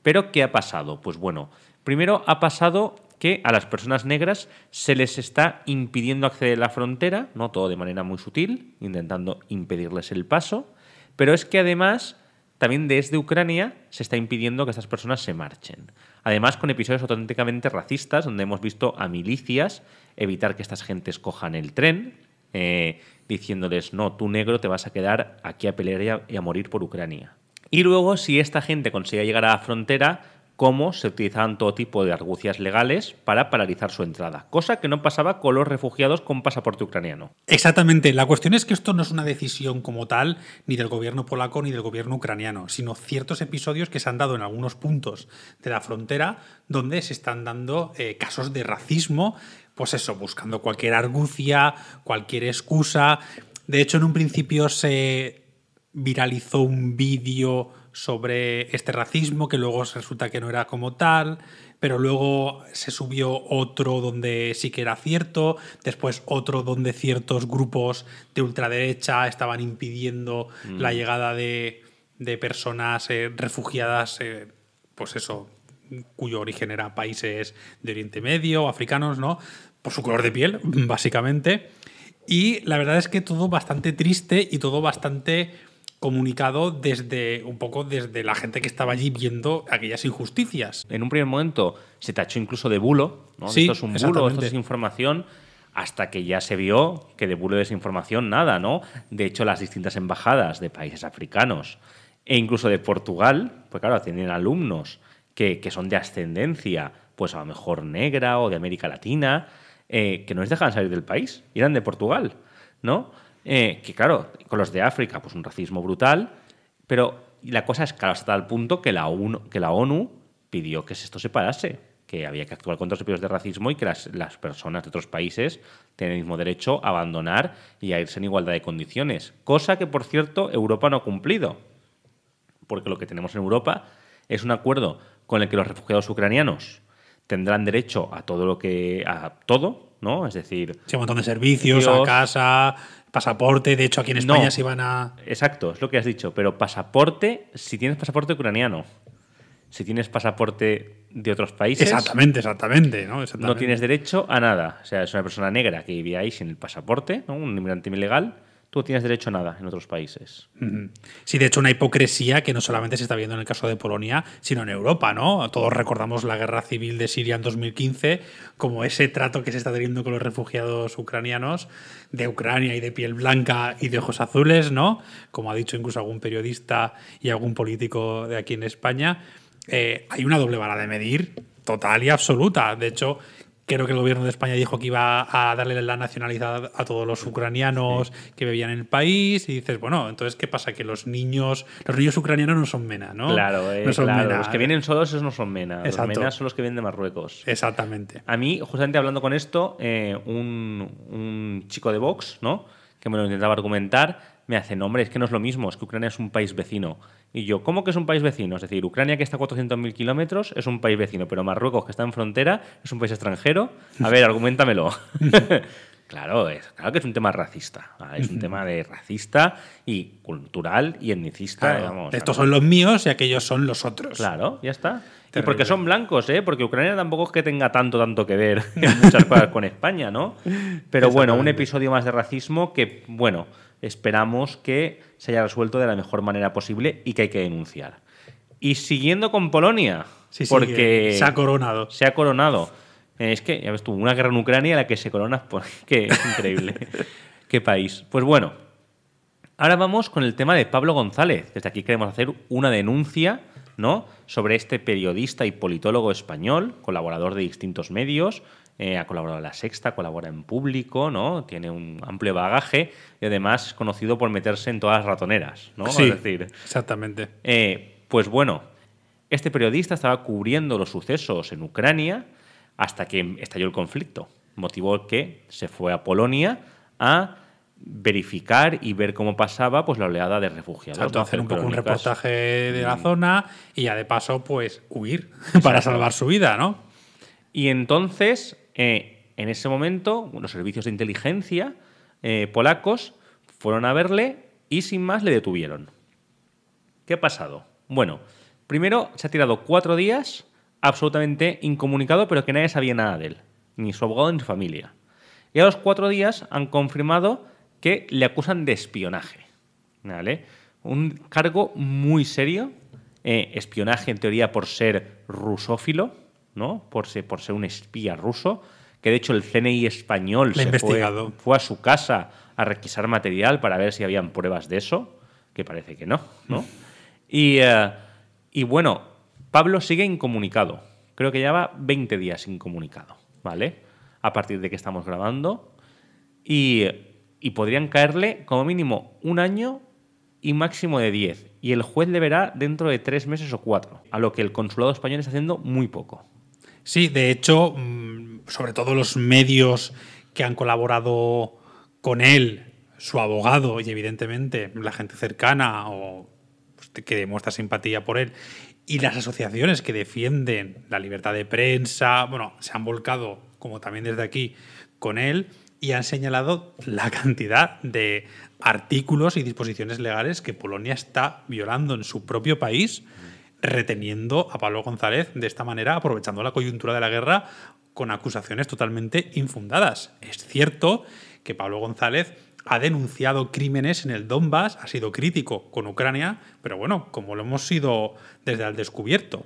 pero ¿qué ha pasado? Pues bueno, Primero ha pasado que a las personas negras se les está impidiendo acceder a la frontera, no todo de manera muy sutil, intentando impedirles el paso, pero es que además también desde Ucrania se está impidiendo que estas personas se marchen. Además, con episodios auténticamente racistas, donde hemos visto a milicias evitar que estas gentes cojan el tren, eh, diciéndoles, no, tú negro te vas a quedar aquí a pelear y a, y a morir por Ucrania. Y luego, si esta gente consigue llegar a la frontera, cómo se utilizaban todo tipo de argucias legales para paralizar su entrada, cosa que no pasaba con los refugiados con pasaporte ucraniano.
Exactamente, la cuestión es que esto no es una decisión como tal ni del gobierno polaco ni del gobierno ucraniano, sino ciertos episodios que se han dado en algunos puntos de la frontera donde se están dando eh, casos de racismo, pues eso, buscando cualquier argucia, cualquier excusa. De hecho, en un principio se viralizó un vídeo sobre este racismo, que luego resulta que no era como tal, pero luego se subió otro donde sí que era cierto, después otro donde ciertos grupos de ultraderecha estaban impidiendo mm. la llegada de, personas eh, refugiadas, eh, pues eso, cuyo origen era países de Oriente Medio, africanos, ¿no? Por su color de piel, básicamente. Y la verdad es que todo bastante triste y todo bastante comunicado desde un poco desde la gente que estaba allí
viendo aquellas injusticias. En un primer momento se tachó incluso de bulo, ¿no? esto es un bulo, esto es información, hasta que ya se vio que de bulo y desinformación nada, ¿no? De hecho, las distintas embajadas de países africanos e incluso de Portugal, pues claro, tienen alumnos que, son de ascendencia, pues a lo mejor negra o de América Latina, eh, que no les dejan salir del país, eran de Portugal, ¿no? Eh, que claro, con los de África, pues un racismo brutal, pero la cosa es ha hasta tal punto que la, que la ONU pidió que esto se parase, que había que actuar contra los episodios de racismo y que las, personas de otros países tienen el mismo derecho a abandonar y a irse en igualdad de condiciones, cosa que, por cierto, Europa no ha cumplido, porque lo que tenemos en Europa es un acuerdo con el que los refugiados ucranianos tendrán derecho a todo lo que a todo, ¿no? Es decir, sí, un montón de servicios a casa, pasaporte, de hecho aquí en España no, se iban a... Exacto, es lo que has dicho, pero pasaporte, si tienes pasaporte ucraniano, si tienes pasaporte de otros países... Exactamente, exactamente, ¿no? No tienes derecho a nada. O sea, es una persona negra que vivía ahí sin el pasaporte, ¿no? un inmigrante ilegal, tú no tienes derecho a nada en otros países.
Sí, de hecho, una hipocresía que no solamente se está viendo en el caso de Polonia, sino en Europa, ¿no? Todos recordamos la guerra civil de Siria en 2015, como ese trato que se está teniendo con los refugiados ucranianos de Ucrania y de piel blanca y de ojos azules, ¿no? Como ha dicho incluso algún periodista y algún político de aquí en España. Eh, hay una doble vara de medir total y absoluta. De hecho, creo que el gobierno de España dijo que iba a darle la nacionalidad a todos los ucranianos que vivían en el país y dices, bueno, entonces ¿qué pasa? Que los niños, los niños ucranianos no son MENA, ¿no? Claro, eh, no los que vienen
solos esos no son MENA, Exacto. los MENA son los que vienen de Marruecos. Exactamente. A mí, justamente hablando con esto, eh, un, un chico de Vox, ¿no? que me lo intentaba argumentar, me hacen, hombre, es que no es lo mismo, es que Ucrania es un país vecino. Y yo, ¿cómo que es un país vecino? Es decir, Ucrania que está a 400.000 kilómetros es un país vecino, pero Marruecos que está en frontera es un país extranjero. A ver, argumentamelo. claro, es, claro que es un tema racista, ah, es un tema de racista y cultural y etnicista. estos son los
míos y aquellos son los otros.
Claro, ya está. Y porque son blancos, ¿eh? Porque Ucrania tampoco es que tenga tanto, tanto que ver con España, ¿no? Pero bueno, un episodio más de racismo que, bueno, esperamos que se haya resuelto de la mejor manera posible y que hay que denunciar. Y siguiendo con Polonia, porque eh, se ha coronado. Se ha coronado. Eh, es que, ya ves tú, una guerra en Ucrania a la que se corona, pues, qué increíble. Qué país. Pues bueno, ahora vamos con el tema de Pablo González. Desde aquí queremos hacer una denuncia ¿no? sobre este periodista y politólogo español, colaborador de distintos medios, eh, ha colaborado en La Sexta, colabora en público, ¿no? Tiene un amplio bagaje y además es conocido por meterse en todas las ratoneras, ¿no? es decir, exactamente. Eh, pues bueno, este periodista estaba cubriendo los sucesos en Ucrania hasta que estalló el conflicto, motivó que se fue a Polonia a verificar y ver cómo pasaba pues la oleada de refugiados. hacer un poco un reportaje
de la mm. zona y ya de
paso pues huir para salvar su vida, ¿no? Y entonces eh, en ese momento, los servicios de inteligencia eh, polacos fueron a verle y sin más le detuvieron. ¿Qué ha pasado? Bueno, primero se ha tirado cuatro días absolutamente incomunicado, pero que nadie sabía nada de él, ni su abogado ni su familia. Y a los cuatro días han confirmado que le acusan de espionaje. ¿Vale? Un cargo muy serio, eh, espionaje en teoría por ser rusófilo, por ser, un espía ruso, que de hecho el CNI español fue, a su casa a requisar material para ver si habían pruebas de eso, que parece que no, eh, y, bueno, Pablo sigue incomunicado. Creo que lleva 20 días incomunicado, ¿vale? A partir de que estamos grabando. Y, y podrían caerle como mínimo un año y máximo de 10. Y el juez le verá dentro de tres meses o cuatro, a lo que el consulado español está haciendo muy poco. Sí, de hecho, mm, sobre todo
los medios que han colaborado con él, su abogado y evidentemente la gente cercana o pues, que demuestra simpatía por él y las asociaciones que defienden la libertad de prensa, se han volcado, como también desde aquí, con él y han señalado la cantidad de artículos y disposiciones legales que Polonia está violando en su propio país reteniendo a Pablo González de esta manera, aprovechando la coyuntura de la guerra con acusaciones totalmente infundadas. Es cierto que Pablo González ha denunciado crímenes en el Donbass, ha sido crítico con Ucrania, pero bueno, como lo hemos sido desde al descubierto.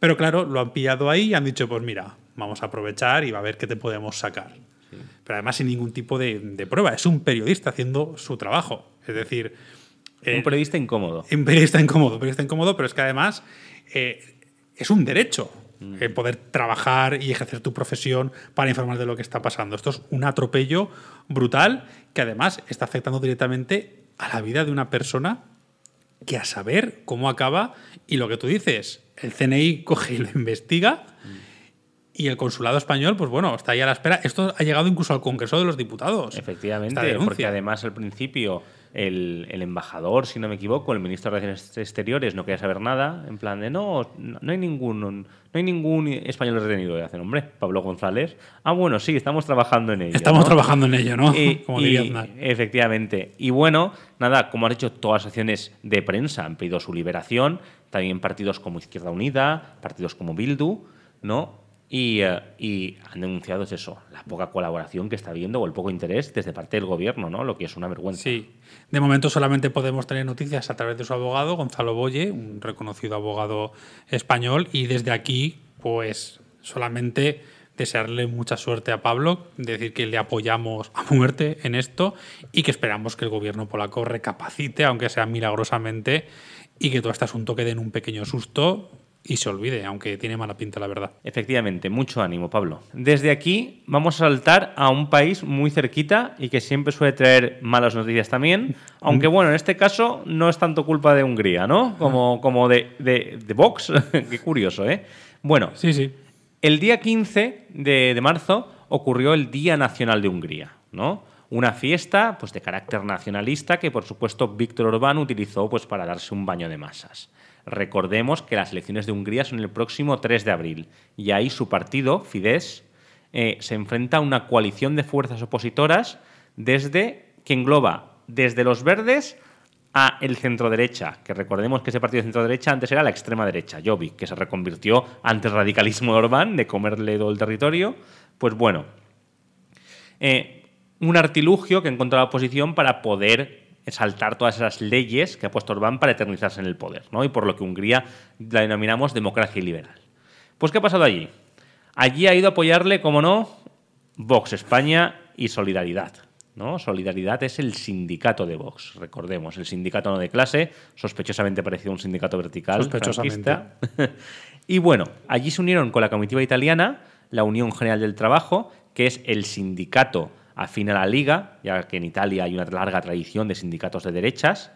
Pero claro, lo han pillado ahí y han dicho, pues mira, vamos a aprovechar y va a ver qué te podemos sacar. Pero además sin ningún tipo de, de prueba, es un periodista haciendo su trabajo. Es decir, eh, un periodista incómodo. Un periodista incómodo, incómodo, pero es que además eh, es un derecho mm. el eh, poder trabajar y ejercer tu profesión para informar de lo que está pasando. Esto es un atropello brutal que además está afectando directamente a la vida de una persona que a saber cómo acaba y lo que tú dices, el CNI coge y lo investiga mm. y el consulado español, pues bueno, está ahí a la
espera. Esto ha llegado incluso al Congreso de los Diputados. Efectivamente, porque además al principio el, embajador, si no me equivoco, el ministro de Relaciones Exteriores no quería saber nada, en plan de no, no hay ningún, no hay ningún español retenido. de hace nombre, Pablo González. Ah, bueno, sí, estamos trabajando en ello. Estamos trabajando en ello, ¿no? como diría Efectivamente. Y bueno, nada, como han hecho todas las acciones de prensa, han pedido su liberación, también partidos como Izquierda Unida, partidos como Bildu, ¿no? Eh, y, han denunciado eso, la poca colaboración que está habiendo o el poco interés desde parte del gobierno, ¿no? Lo que es una vergüenza. Sí.
De momento solamente podemos tener noticias a través de su abogado, Gonzalo Boye, un reconocido abogado español, y desde aquí, pues, solamente desearle mucha suerte a Pablo, decir que le apoyamos a muerte en esto y que esperamos que el gobierno polaco recapacite, aunque sea milagrosamente, y que todo este asunto quede en un pequeño susto,
y se olvide, aunque tiene mala pinta, la verdad. Efectivamente, mucho ánimo, Pablo. Desde aquí vamos a saltar a un país muy cerquita y que siempre suele traer malas noticias también, aunque bueno, en este caso no es tanto culpa de Hungría, ¿no? Como, como de, Vox, qué curioso, ¿eh? Bueno, sí, sí. el día 15 de, marzo ocurrió el Día Nacional de Hungría, ¿no? una fiesta pues, de carácter nacionalista que, por supuesto, Víctor Orbán utilizó pues, para darse un baño de masas. Recordemos que las elecciones de Hungría son el próximo 3 de abril y ahí su partido, Fidesz, eh, se enfrenta a una coalición de fuerzas opositoras desde que engloba desde los verdes a el centro derecha, que recordemos que ese partido de centro derecha antes era la extrema derecha, Jobbik, que se reconvirtió ante el radicalismo de Orbán, de comerle todo el territorio. Pues bueno, eh, un artilugio que encontró la oposición para poder saltar todas esas leyes que ha puesto Orbán para eternizarse en el poder, ¿no? y por lo que Hungría la denominamos democracia liberal. Pues, ¿qué ha pasado allí? Allí ha ido a apoyarle, como no, Vox España y Solidaridad. ¿no? Solidaridad es el sindicato de Vox, recordemos, el sindicato no de clase, sospechosamente parecido a un sindicato vertical. Sospechosamente. y bueno, allí se unieron con la comitiva italiana, la Unión General del Trabajo, que es el sindicato afina a la Liga, ya que en Italia hay una larga tradición de sindicatos de derechas.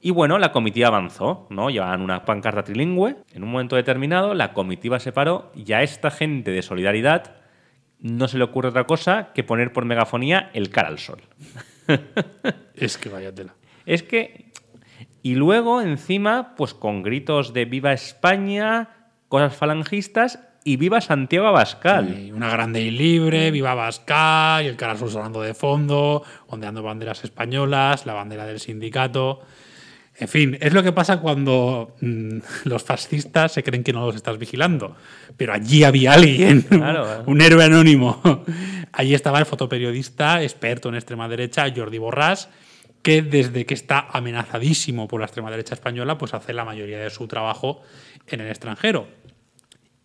Y bueno, la comitiva avanzó, ¿no? Llevaban una pancarta trilingüe. En un momento determinado, la comitiva se paró y a esta gente de solidaridad no se le ocurre otra cosa que poner por megafonía el cara al sol. es que vaya tela. Es que. Y luego, encima, pues con gritos de Viva España, cosas falangistas y viva Santiago Abascal. una grande y libre,
viva Abascal, y el Carasol sonando de fondo, ondeando banderas españolas, la bandera del sindicato. En fin, es lo que pasa cuando mm, los fascistas se creen que no los estás vigilando. Pero allí había alguien, un héroe anónimo. Allí estaba el fotoperiodista experto en extrema derecha, Jordi Borrás, que desde que está amenazadísimo por la extrema derecha española, pues hace la mayoría de su trabajo en el extranjero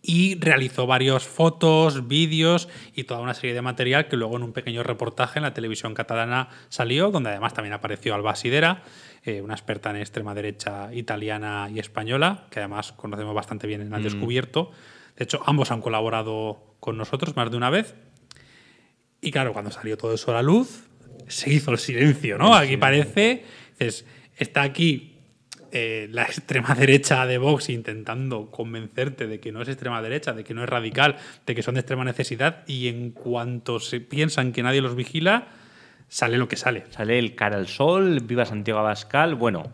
y realizó varias fotos, vídeos y toda una serie de material que luego en un pequeño reportaje en la televisión catalana salió, donde además también apareció Alba Sidera, eh, una experta en extrema derecha italiana y española, que además conocemos bastante bien en El mm. Descubierto. De hecho, ambos han colaborado con nosotros más de una vez. Y claro, cuando salió todo eso a la luz, se hizo el silencio, ¿no? Aquí parece, es está aquí eh, la extrema derecha de Vox intentando convencerte de que no es extrema derecha, de que no es radical, de que son de extrema necesidad, y en cuanto
se piensan que nadie los vigila, sale lo que sale. Sale el cara al sol, viva Santiago Abascal, bueno,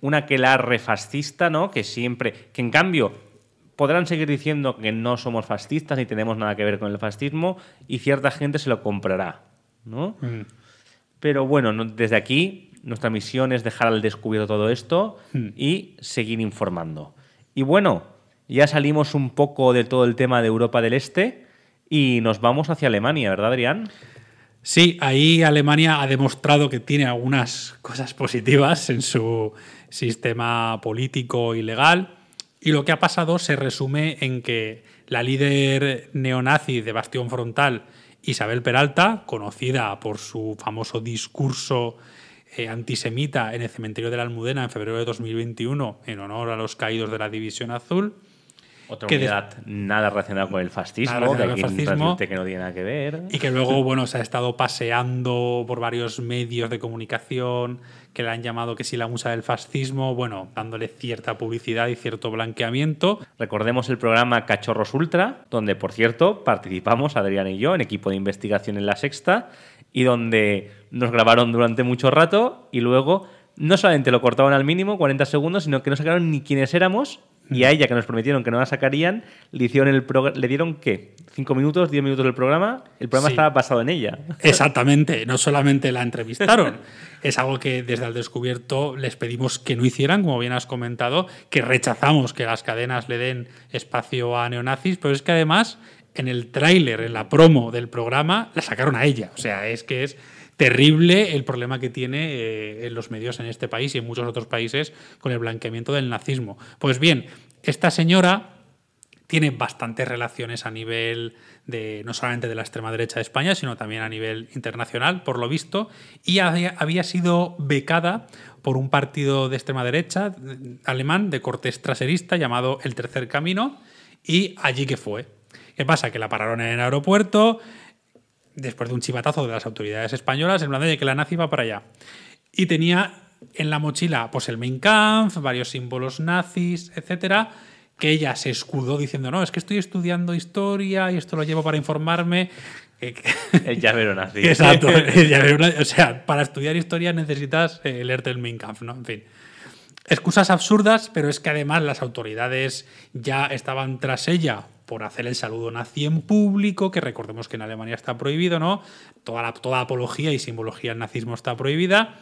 una que la refascista ¿no? Que siempre, que en cambio podrán seguir diciendo que no somos fascistas ni tenemos nada que ver con el fascismo y cierta gente se lo comprará, ¿no? Mm. Pero bueno, desde aquí nuestra misión es dejar al descubierto todo esto hmm. y seguir informando. Y bueno, ya salimos un poco de todo el tema de Europa del Este y nos vamos hacia Alemania, ¿verdad, Adrián? Sí, ahí Alemania ha demostrado que tiene algunas cosas
positivas en su sistema político y legal. Y lo que ha pasado se resume en que la líder neonazi de Bastión Frontal, Isabel Peralta, conocida por su famoso discurso eh, antisemita en el cementerio de la Almudena en febrero de 2021 en honor a los caídos de la División Azul. Otra que
nada relacionada con el fascismo, que, que no tiene nada que ver. Y
que luego bueno, se ha estado paseando por varios medios de comunicación que la han llamado que si la musa del fascismo, bueno, dándole cierta publicidad y cierto blanqueamiento.
Recordemos el programa Cachorros Ultra, donde por cierto participamos Adrián y yo en equipo de investigación en la sexta y donde nos grabaron durante mucho rato y luego no solamente lo cortaban al mínimo, 40 segundos, sino que no sacaron ni quiénes éramos y a ella, que nos prometieron que no la sacarían, le, el le dieron ¿qué? ¿Cinco minutos, diez minutos del programa? El programa estaba basado en ella. Exactamente, no solamente la entrevistaron. es algo que desde el
descubierto les pedimos que no hicieran, como bien has comentado, que rechazamos que las cadenas le den espacio a neonazis, pero es que además en el tráiler, en la promo del programa, la sacaron a ella. O sea, es que es terrible el problema que tiene eh, en los medios en este país y en muchos otros países con el blanqueamiento del nazismo. Pues bien, esta señora tiene bastantes relaciones a nivel de no solamente de la extrema derecha de España, sino también a nivel internacional, por lo visto, y había, sido becada por un partido de extrema derecha mm, alemán de cortes traserista llamado El Tercer Camino, y allí que fue. ¿Qué pasa? Que la pararon en el aeropuerto, después de un chivatazo de las autoridades españolas, en plan de que la nazi va para allá. Y tenía en la mochila pues el Mein Kampf, varios símbolos nazis, etcétera, que ella se escudó diciendo, no, es que estoy estudiando historia y esto lo llevo para informarme. el llavero nazi. Exacto, O sea, para estudiar historia necesitas eh, leerte el Mein Kampf, ¿no? En fin. Excusas absurdas, pero es que además las autoridades ya estaban tras ella por hacer el saludo nazi en público, que recordemos que en Alemania está prohibido, ¿no? Toda, la, toda apología y simbología del nazismo está prohibida,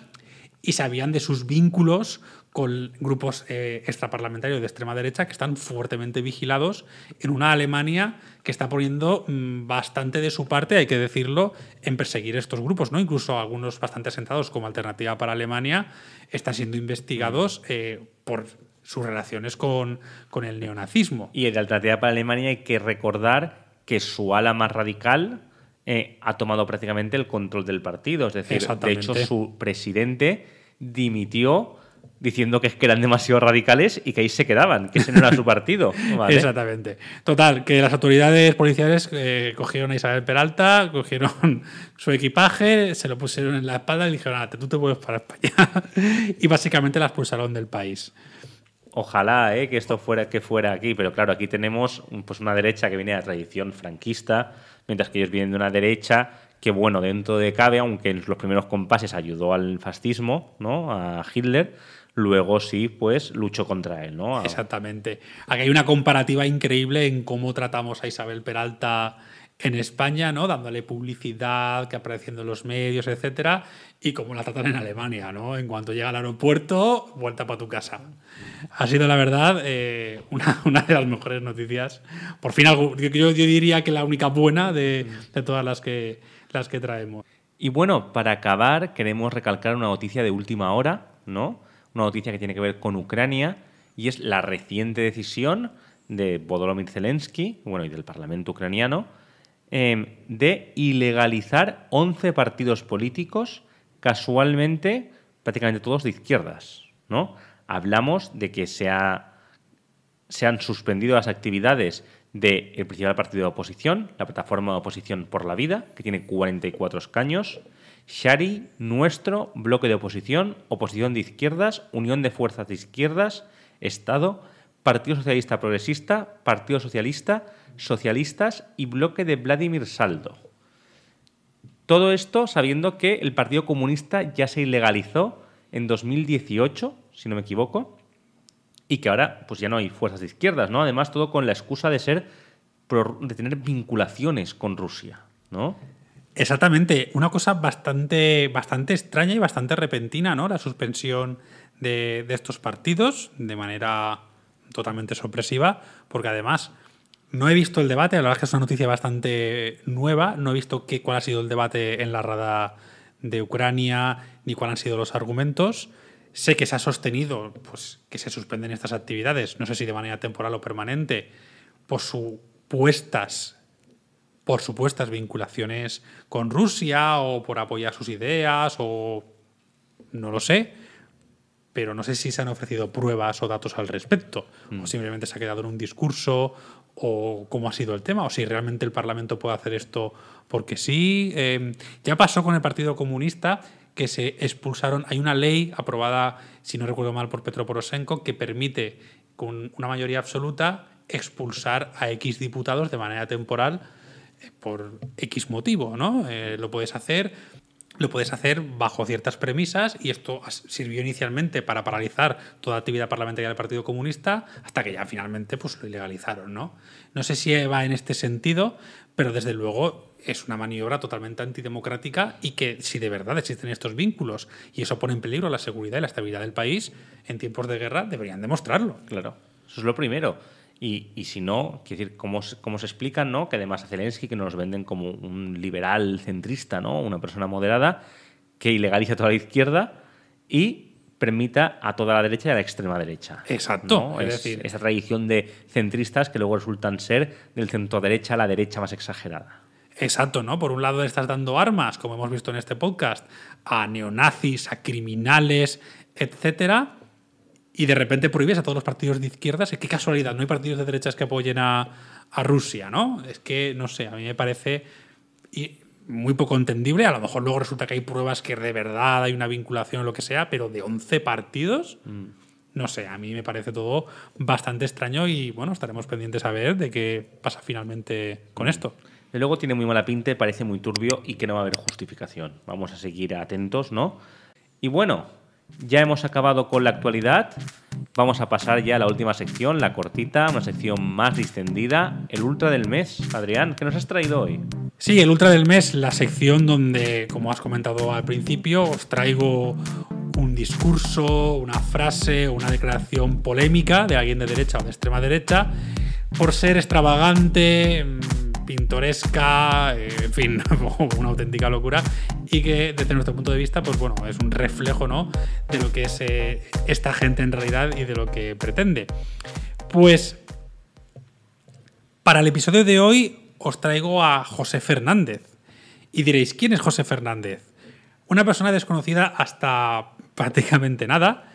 y sabían de sus vínculos con grupos eh, extraparlamentarios de extrema derecha que están fuertemente vigilados en una Alemania que está poniendo mm, bastante de su parte, hay que decirlo, en perseguir estos grupos, ¿no? Incluso algunos bastante asentados como alternativa para Alemania están siendo investigados eh, por sus relaciones con, el neonazismo.
Y en la Alternativa para Alemania hay que recordar que su ala más radical eh, ha tomado prácticamente el control del partido. Es decir, de hecho, su presidente dimitió diciendo que, eran demasiado radicales y que ahí se quedaban, que ese no era su partido. Exactamente.
Total, que las autoridades policiales eh, cogieron a Isabel Peralta, cogieron su equipaje, se lo pusieron en la espalda y dijeron, ah, tú te puedes para España.
y básicamente la expulsaron del país. Ojalá eh, que esto fuera, que fuera aquí, pero claro, aquí tenemos pues, una derecha que viene de la tradición franquista, mientras que ellos vienen de una derecha que, bueno, dentro de cabe, aunque en los primeros compases ayudó al fascismo, ¿no? a Hitler, luego sí, pues luchó contra él, ¿no? Exactamente. Aquí hay una comparativa
increíble en cómo tratamos a Isabel Peralta en España, ¿no? Dándole publicidad, que apareciendo en los medios, etcétera, y como la tratan en Alemania, ¿no? En cuanto llega al aeropuerto, vuelta para tu casa. Ha sido, la verdad, eh, una, de las mejores noticias. Por fin, yo, diría que la única buena de, todas las que, las que traemos.
Y bueno, para acabar, queremos recalcar una noticia de última hora, ¿no? Una noticia que tiene que ver con Ucrania y es la reciente decisión de Podolomir Zelensky, bueno, y del Parlamento ucraniano, Em, de ilegalizar 11 partidos políticos, casualmente prácticamente todos de izquierdas. ¿no? Hablamos de que se, ha, se han suspendido las actividades del principal partido de oposición, la plataforma de oposición por la vida, que tiene 44 escaños, Shari, nuestro, bloque de oposición, oposición de izquierdas, unión de fuerzas de izquierdas, Estado, Partido Socialista Progresista, Partido Socialista, socialistas y bloque de Vladimir Saldo. Todo esto sabiendo que el Partido Comunista ya se ilegalizó en 2018, si no me equivoco, y que ahora pues ya no hay fuerzas de izquierdas, ¿no? Además, todo con la excusa de ser de tener vinculaciones con Rusia, ¿no?
Exactamente, una cosa bastante, bastante extraña y bastante repentina, ¿no? La suspensión de, de estos partidos de manera totalmente sorpresiva, porque además no he visto el debate, la verdad es que es una noticia bastante nueva. No he visto qué, cuál ha sido el debate en la rada de Ucrania ni cuáles han sido los argumentos. Sé que se ha sostenido pues, que se suspenden estas actividades, no sé si de manera temporal o permanente, por supuestas, por supuestas vinculaciones con Rusia o por apoyar sus ideas o no lo sé, pero no sé si se han ofrecido pruebas o datos al respecto o mm. simplemente se ha quedado en un discurso o cómo ha sido el tema, o si realmente el Parlamento puede hacer esto porque sí. Em, ya pasó con el Partido Comunista que se expulsaron, hay una ley aprobada, si no recuerdo mal, por Petro Poroshenko, que permite con una mayoría absoluta expulsar a X diputados de manera temporal eh, por X motivo, ¿no? Eh, lo puedes hacer lo puedes hacer bajo ciertas premisas y esto sirvió inicialmente para paralizar toda actividad parlamentaria del Partido Comunista hasta que ya finalmente pues, lo ilegalizaron. ¿no? no sé si va en este sentido, pero desde luego es una maniobra totalmente antidemocrática y que si de verdad existen estos vínculos y eso pone en peligro la seguridad y la
estabilidad del país, en tiempos
de guerra deberían
demostrarlo. Claro, eso es lo primero. Y, si no, quiero decir, ¿cómo, se explica ¿no? que además a Zelensky, que nos venden como un liberal centrista, ¿no? una persona moderada, que ilegaliza toda la izquierda y permita a toda la derecha y a la extrema derecha. Exacto. Es, decir, esa tradición de centristas que luego resultan ser del centro derecha a la derecha más exagerada.
Exacto, ¿no? Por un lado estás dando armas, como hemos visto en este podcast, a neonazis, a criminales, etcétera, y de repente prohíbes a todos los partidos de izquierdas. Qué casualidad, no hay partidos de derechas que apoyen a, Rusia, ¿no? Es que, no sé, a mí me parece muy poco entendible. A lo mejor luego resulta que hay pruebas que de verdad hay una vinculación o lo que sea, pero de 11 partidos, mm. no sé, a mí me parece todo bastante extraño y bueno, estaremos
pendientes a ver de qué pasa finalmente con mm. esto. De luego tiene muy mala pinta, parece muy turbio y que no va a haber justificación. Vamos a seguir atentos, ¿no? Y bueno, ya hemos acabado con la actualidad. Vamos a pasar ya a la última sección, la cortita, una sección más distendida, el Ultra del Mes. Adrián, ¿qué nos has traído hoy?
Sí, el Ultra del Mes, la sección donde, como has comentado al principio, os traigo un discurso, una frase una declaración polémica de alguien de derecha o de extrema derecha por ser extravagante, mm, pintoresca, eh, en fin, una auténtica locura y que desde nuestro punto de vista, pues bueno, es un reflejo, ¿no? De lo que es eh, esta gente en realidad y de lo que pretende. Pues para el episodio de hoy os traigo a José Fernández. Y diréis, ¿quién es José Fernández? Una persona desconocida hasta prácticamente nada,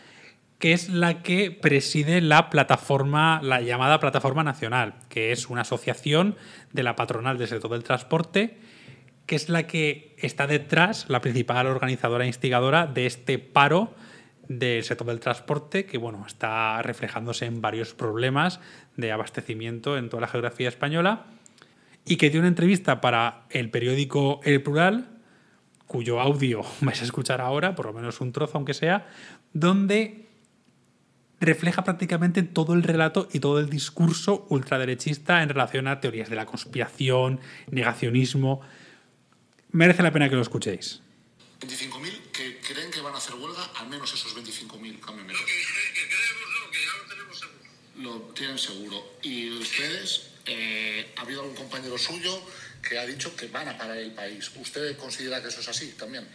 que es la que preside la plataforma, la llamada Plataforma Nacional, que es una asociación de la patronal del sector del transporte, que es la que está detrás, la principal organizadora e instigadora de este paro del sector del transporte, que bueno, está reflejándose en varios problemas de abastecimiento en toda la geografía española, y que dio una entrevista para el periódico El Plural, cuyo audio vais a escuchar ahora, por lo menos un trozo aunque sea, donde refleja prácticamente todo el relato y todo el discurso ultraderechista en relación a teorías de la conspiración, negacionismo. Merece la pena que lo escuchéis. 25.000 que creen que van a hacer huelga, al menos esos 25.000
Lo eh, eh, eh, que, creemos, no, que ya lo tenemos seguro. Lo tienen seguro. ¿Y ustedes? ¿Ha habido algún compañero suyo que ha dicho que van a parar el país?
¿Usted considera que eso es así también?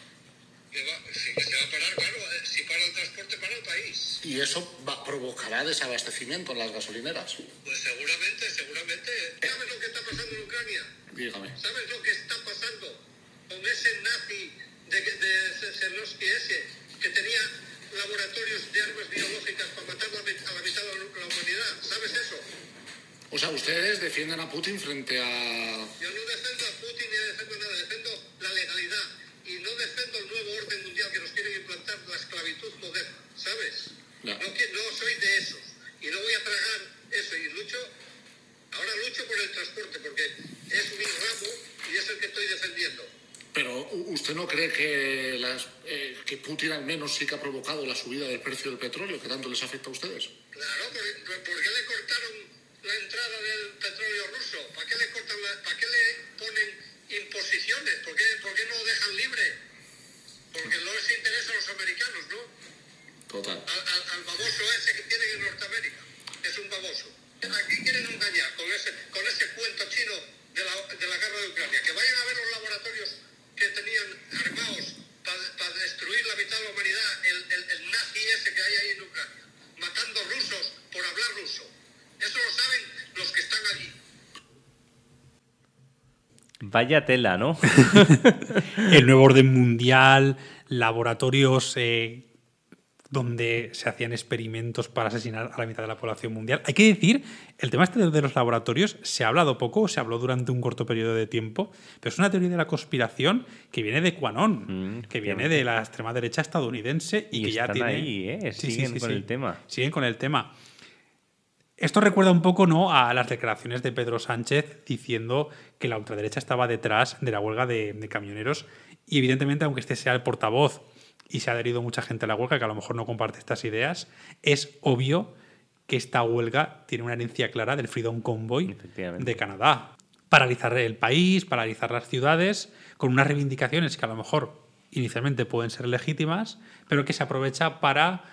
si va a parar, claro, eh, si para el transporte, para el país. Y eso provocará desabastecimiento en las gasolineras. Pues seguramente, seguramente. ¿Sabes lo que está pasando en Ucrania? Dígame. ¿Sabes lo que está pasando
con ese nazi de, de, de ese, que tenía
laboratorios de armas biológicas para matar a la mitad de la humanidad? ¿Sabes eso? O sea, ustedes defienden a Putin frente a... Yo no defiendo
¿sabes? No. soy de esos y no voy a tragar eso y lucho Ahora lucho por el transporte porque es mi ramo y es el que estoy defendiendo.
Pero usted no cree que, las, eh, que Putin al menos sí que ha provocado la subida
del precio del petróleo que tanto les afecta a ustedes. Claro, ¿por, por qué le cortaron
la entrada del petróleo ruso? ¿Para qué le, ponen imposiciones? ¿Por
¿Por qué no lo dejan libre? Porque no les interesa a los americanos, ¿no? Total. Al, baboso ese que tienen en Norteamérica. Es un baboso. Aquí quieren engañar con ese, con ese cuento chino de la, de la guerra de Ucrania. Que vayan a ver los laboratorios que tenían armados para destruir la mitad de la humanidad, el, el, el nazi ese que hay ahí en Ucrania. Matando rusos por hablar ruso. Eso lo saben los que están allí. Vaya tela, ¿no?
el nuevo orden mundial, laboratorios eh, donde se hacían experimentos para asesinar a la mitad de la población mundial. Hay que decir, el tema este de los laboratorios se ha hablado poco, se habló durante un corto periodo de tiempo, pero es una teoría de la conspiración que viene de Quanon, mm, que viene de la extrema derecha estadounidense y, que ya tiene... ¿eh? siguen con el tema. Siguen con el tema. Esto recuerda un poco ¿no? a las declaraciones de Pedro Sánchez diciendo que la ultraderecha estaba detrás de la huelga de, de camioneros y evidentemente, aunque este sea el portavoz y se ha adherido mucha gente a la huelga que a lo mejor no comparte estas ideas, es obvio que esta huelga tiene una herencia clara del Freedom Convoy de Canadá. Paralizar el país, paralizar las ciudades, con unas reivindicaciones que a lo mejor inicialmente pueden ser legítimas, pero que se aprovecha para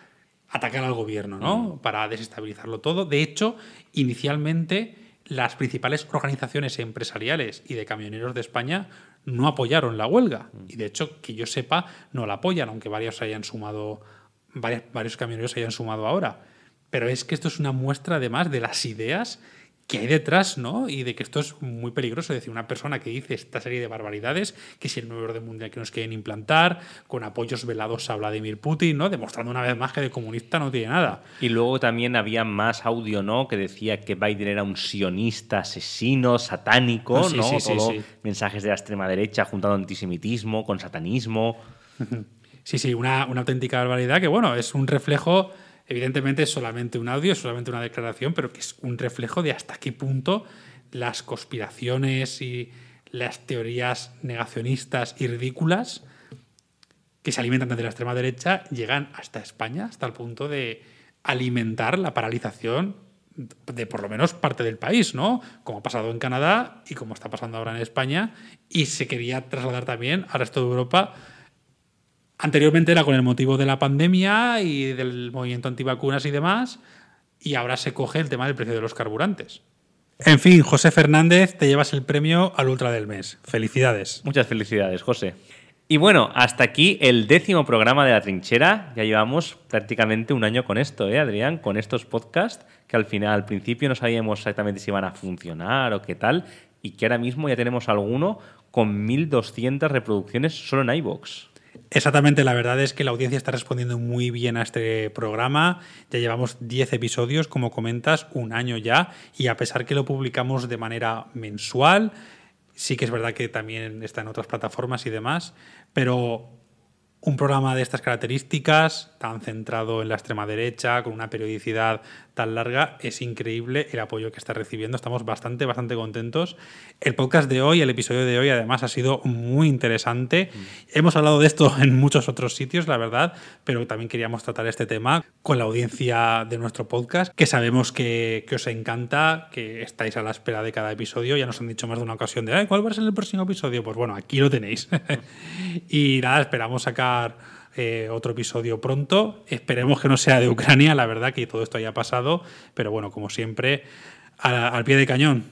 atacar al gobierno, ¿no? Mm. Para desestabilizarlo todo. De hecho, inicialmente las principales organizaciones empresariales y de camioneros de España no apoyaron la huelga. Mm. Y de hecho, que yo sepa, no la apoyan, aunque varios hayan sumado, varios, varios camioneros hayan sumado ahora. Pero es que esto es una muestra además de las ideas que hay detrás, ¿no? Y de que esto es muy peligroso. Es decir, una persona que dice esta serie de barbaridades, que es el nuevo orden mundial que nos quieren implantar, con apoyos velados a Vladimir Putin, ¿no? Demostrando una vez más que de
comunista no tiene nada. Y luego también había más audio, ¿no? Que decía que Biden era un sionista, asesino, satánico, ah, ¿no? Sí, mensajes de la extrema derecha juntando antisemitismo con satanismo. Sí, sí, una, una auténtica barbaridad que, bueno, es un
reflejo Evidentemente es solamente un audio, es solamente una declaración, pero que es un reflejo de hasta qué punto las conspiraciones y las teorías negacionistas y ridículas que se alimentan desde la extrema derecha llegan hasta España, hasta el punto de alimentar la paralización de por lo menos parte del país, ¿no? Como ha pasado en Canadá y como está pasando ahora en España, y se quería trasladar también al resto de Europa Anteriormente era con el motivo de la pandemia y del movimiento antivacunas y demás, y ahora se coge el tema del precio de los carburantes. En fin, José Fernández, te llevas el premio
al Ultra del Mes. Felicidades. Muchas felicidades, José. Y bueno, hasta aquí el décimo programa de La Trinchera. Ya llevamos prácticamente un año con esto, ¿eh, Adrián? Con estos podcasts que al final, al principio no sabíamos exactamente si iban a funcionar o qué tal, y que ahora mismo ya tenemos alguno con 1.200 reproducciones solo en iVoox.
Exactamente, la verdad
es que la audiencia está respondiendo muy bien a este
programa. Ya llevamos 10 episodios, como comentas, un año ya, y a pesar que lo publicamos de manera mensual, sí que es verdad que también está en otras plataformas y demás, pero un programa de estas características, tan centrado en la extrema derecha, con una periodicidad tan larga. Es increíble el apoyo que está recibiendo. Estamos bastante, bastante contentos. El podcast de hoy, el episodio de hoy, además, ha sido muy interesante. Mm. Hemos hablado de esto en muchos otros sitios, la verdad, pero también queríamos tratar este tema con la audiencia de nuestro podcast, que sabemos que, que os encanta, que estáis a la espera de cada episodio. Ya nos han dicho más de una ocasión de, Ay, ¿cuál va a ser el próximo episodio? Pues bueno, aquí lo tenéis. y nada, esperamos sacar eh, otro episodio pronto. Esperemos que no sea de Ucrania, la verdad que todo esto haya pasado, pero bueno, como siempre, al pie
de cañón.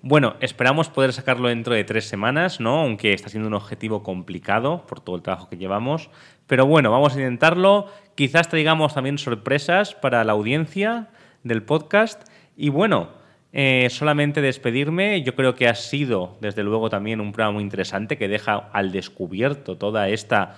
Bueno, esperamos poder sacarlo dentro de tres semanas, ¿no? Aunque está siendo un objetivo complicado por todo el trabajo que llevamos. Pero bueno, vamos a intentarlo. Quizás traigamos también sorpresas para la audiencia del podcast. Y bueno, eh, solamente despedirme. Yo creo que ha sido, desde luego, también un programa muy interesante que deja al descubierto toda esta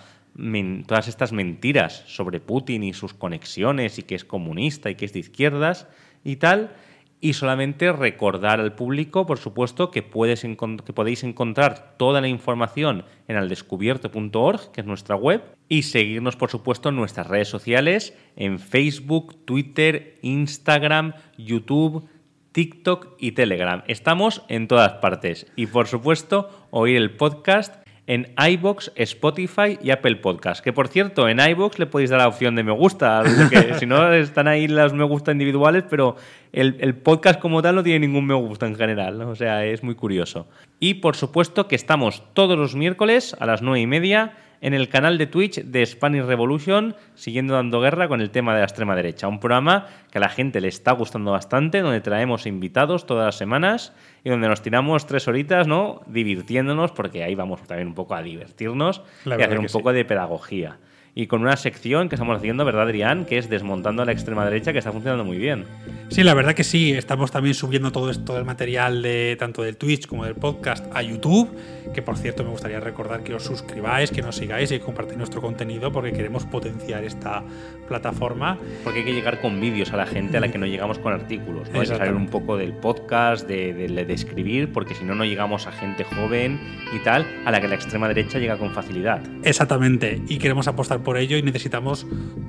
todas estas mentiras sobre Putin y sus conexiones y que es comunista y que es de izquierdas y tal. Y solamente recordar al público, por supuesto, que, que podéis encontrar toda la información en aldescubierto.org, que es nuestra web, y seguirnos, por supuesto, en nuestras redes sociales, en Facebook, Twitter, Instagram, YouTube, TikTok y Telegram. Estamos en todas partes. Y, por supuesto, oír el podcast en iBox, Spotify y Apple Podcast. Que por cierto, en iBox le podéis dar la opción de me gusta, si no están ahí las me gusta individuales, pero el, podcast como tal no tiene ningún me gusta en general, o sea, es muy curioso. Y por supuesto que estamos todos los miércoles a las nueve y media en el canal de Twitch de Spanish Revolution, siguiendo dando guerra con el tema de la extrema derecha. Un programa que a la gente le está gustando bastante, donde traemos invitados todas las semanas y donde nos tiramos tres horitas, ¿no? Divirtiéndonos, porque ahí vamos también un poco a divertirnos y a hacer un poco de pedagogía. Y con una sección que estamos haciendo, ¿verdad, Adrián? Que es desmontando a la extrema derecha, que está funcionando muy bien. Sí, la verdad que sí. Estamos también subiendo todo esto
del material de tanto del Twitch como del podcast a YouTube que por cierto me gustaría recordar que os suscribáis, que nos sigáis y compartáis nuestro contenido porque queremos potenciar esta plataforma.
Porque hay que llegar con vídeos a la gente a la que no llegamos con artículos, ¿no? hay que salir un poco del podcast, de, escribir, porque si no, no llegamos a gente joven y tal, a la que la extrema derecha llega con facilidad.
Exactamente, y queremos apostar por ello y necesitamos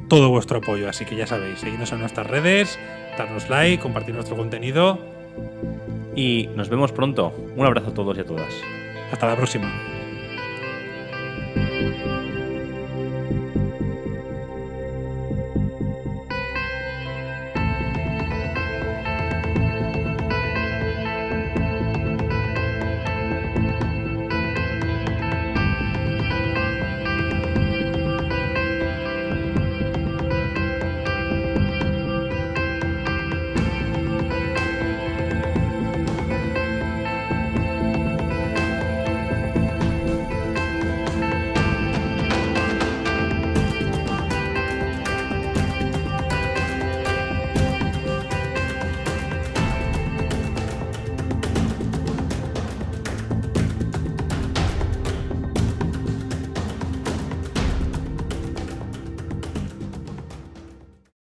todo vuestro apoyo, así que ya sabéis, seguidnos en nuestras redes, darnos like, compartir nuestro contenido.
Y nos vemos pronto. Un abrazo a todos y a todas. Hasta la próxima.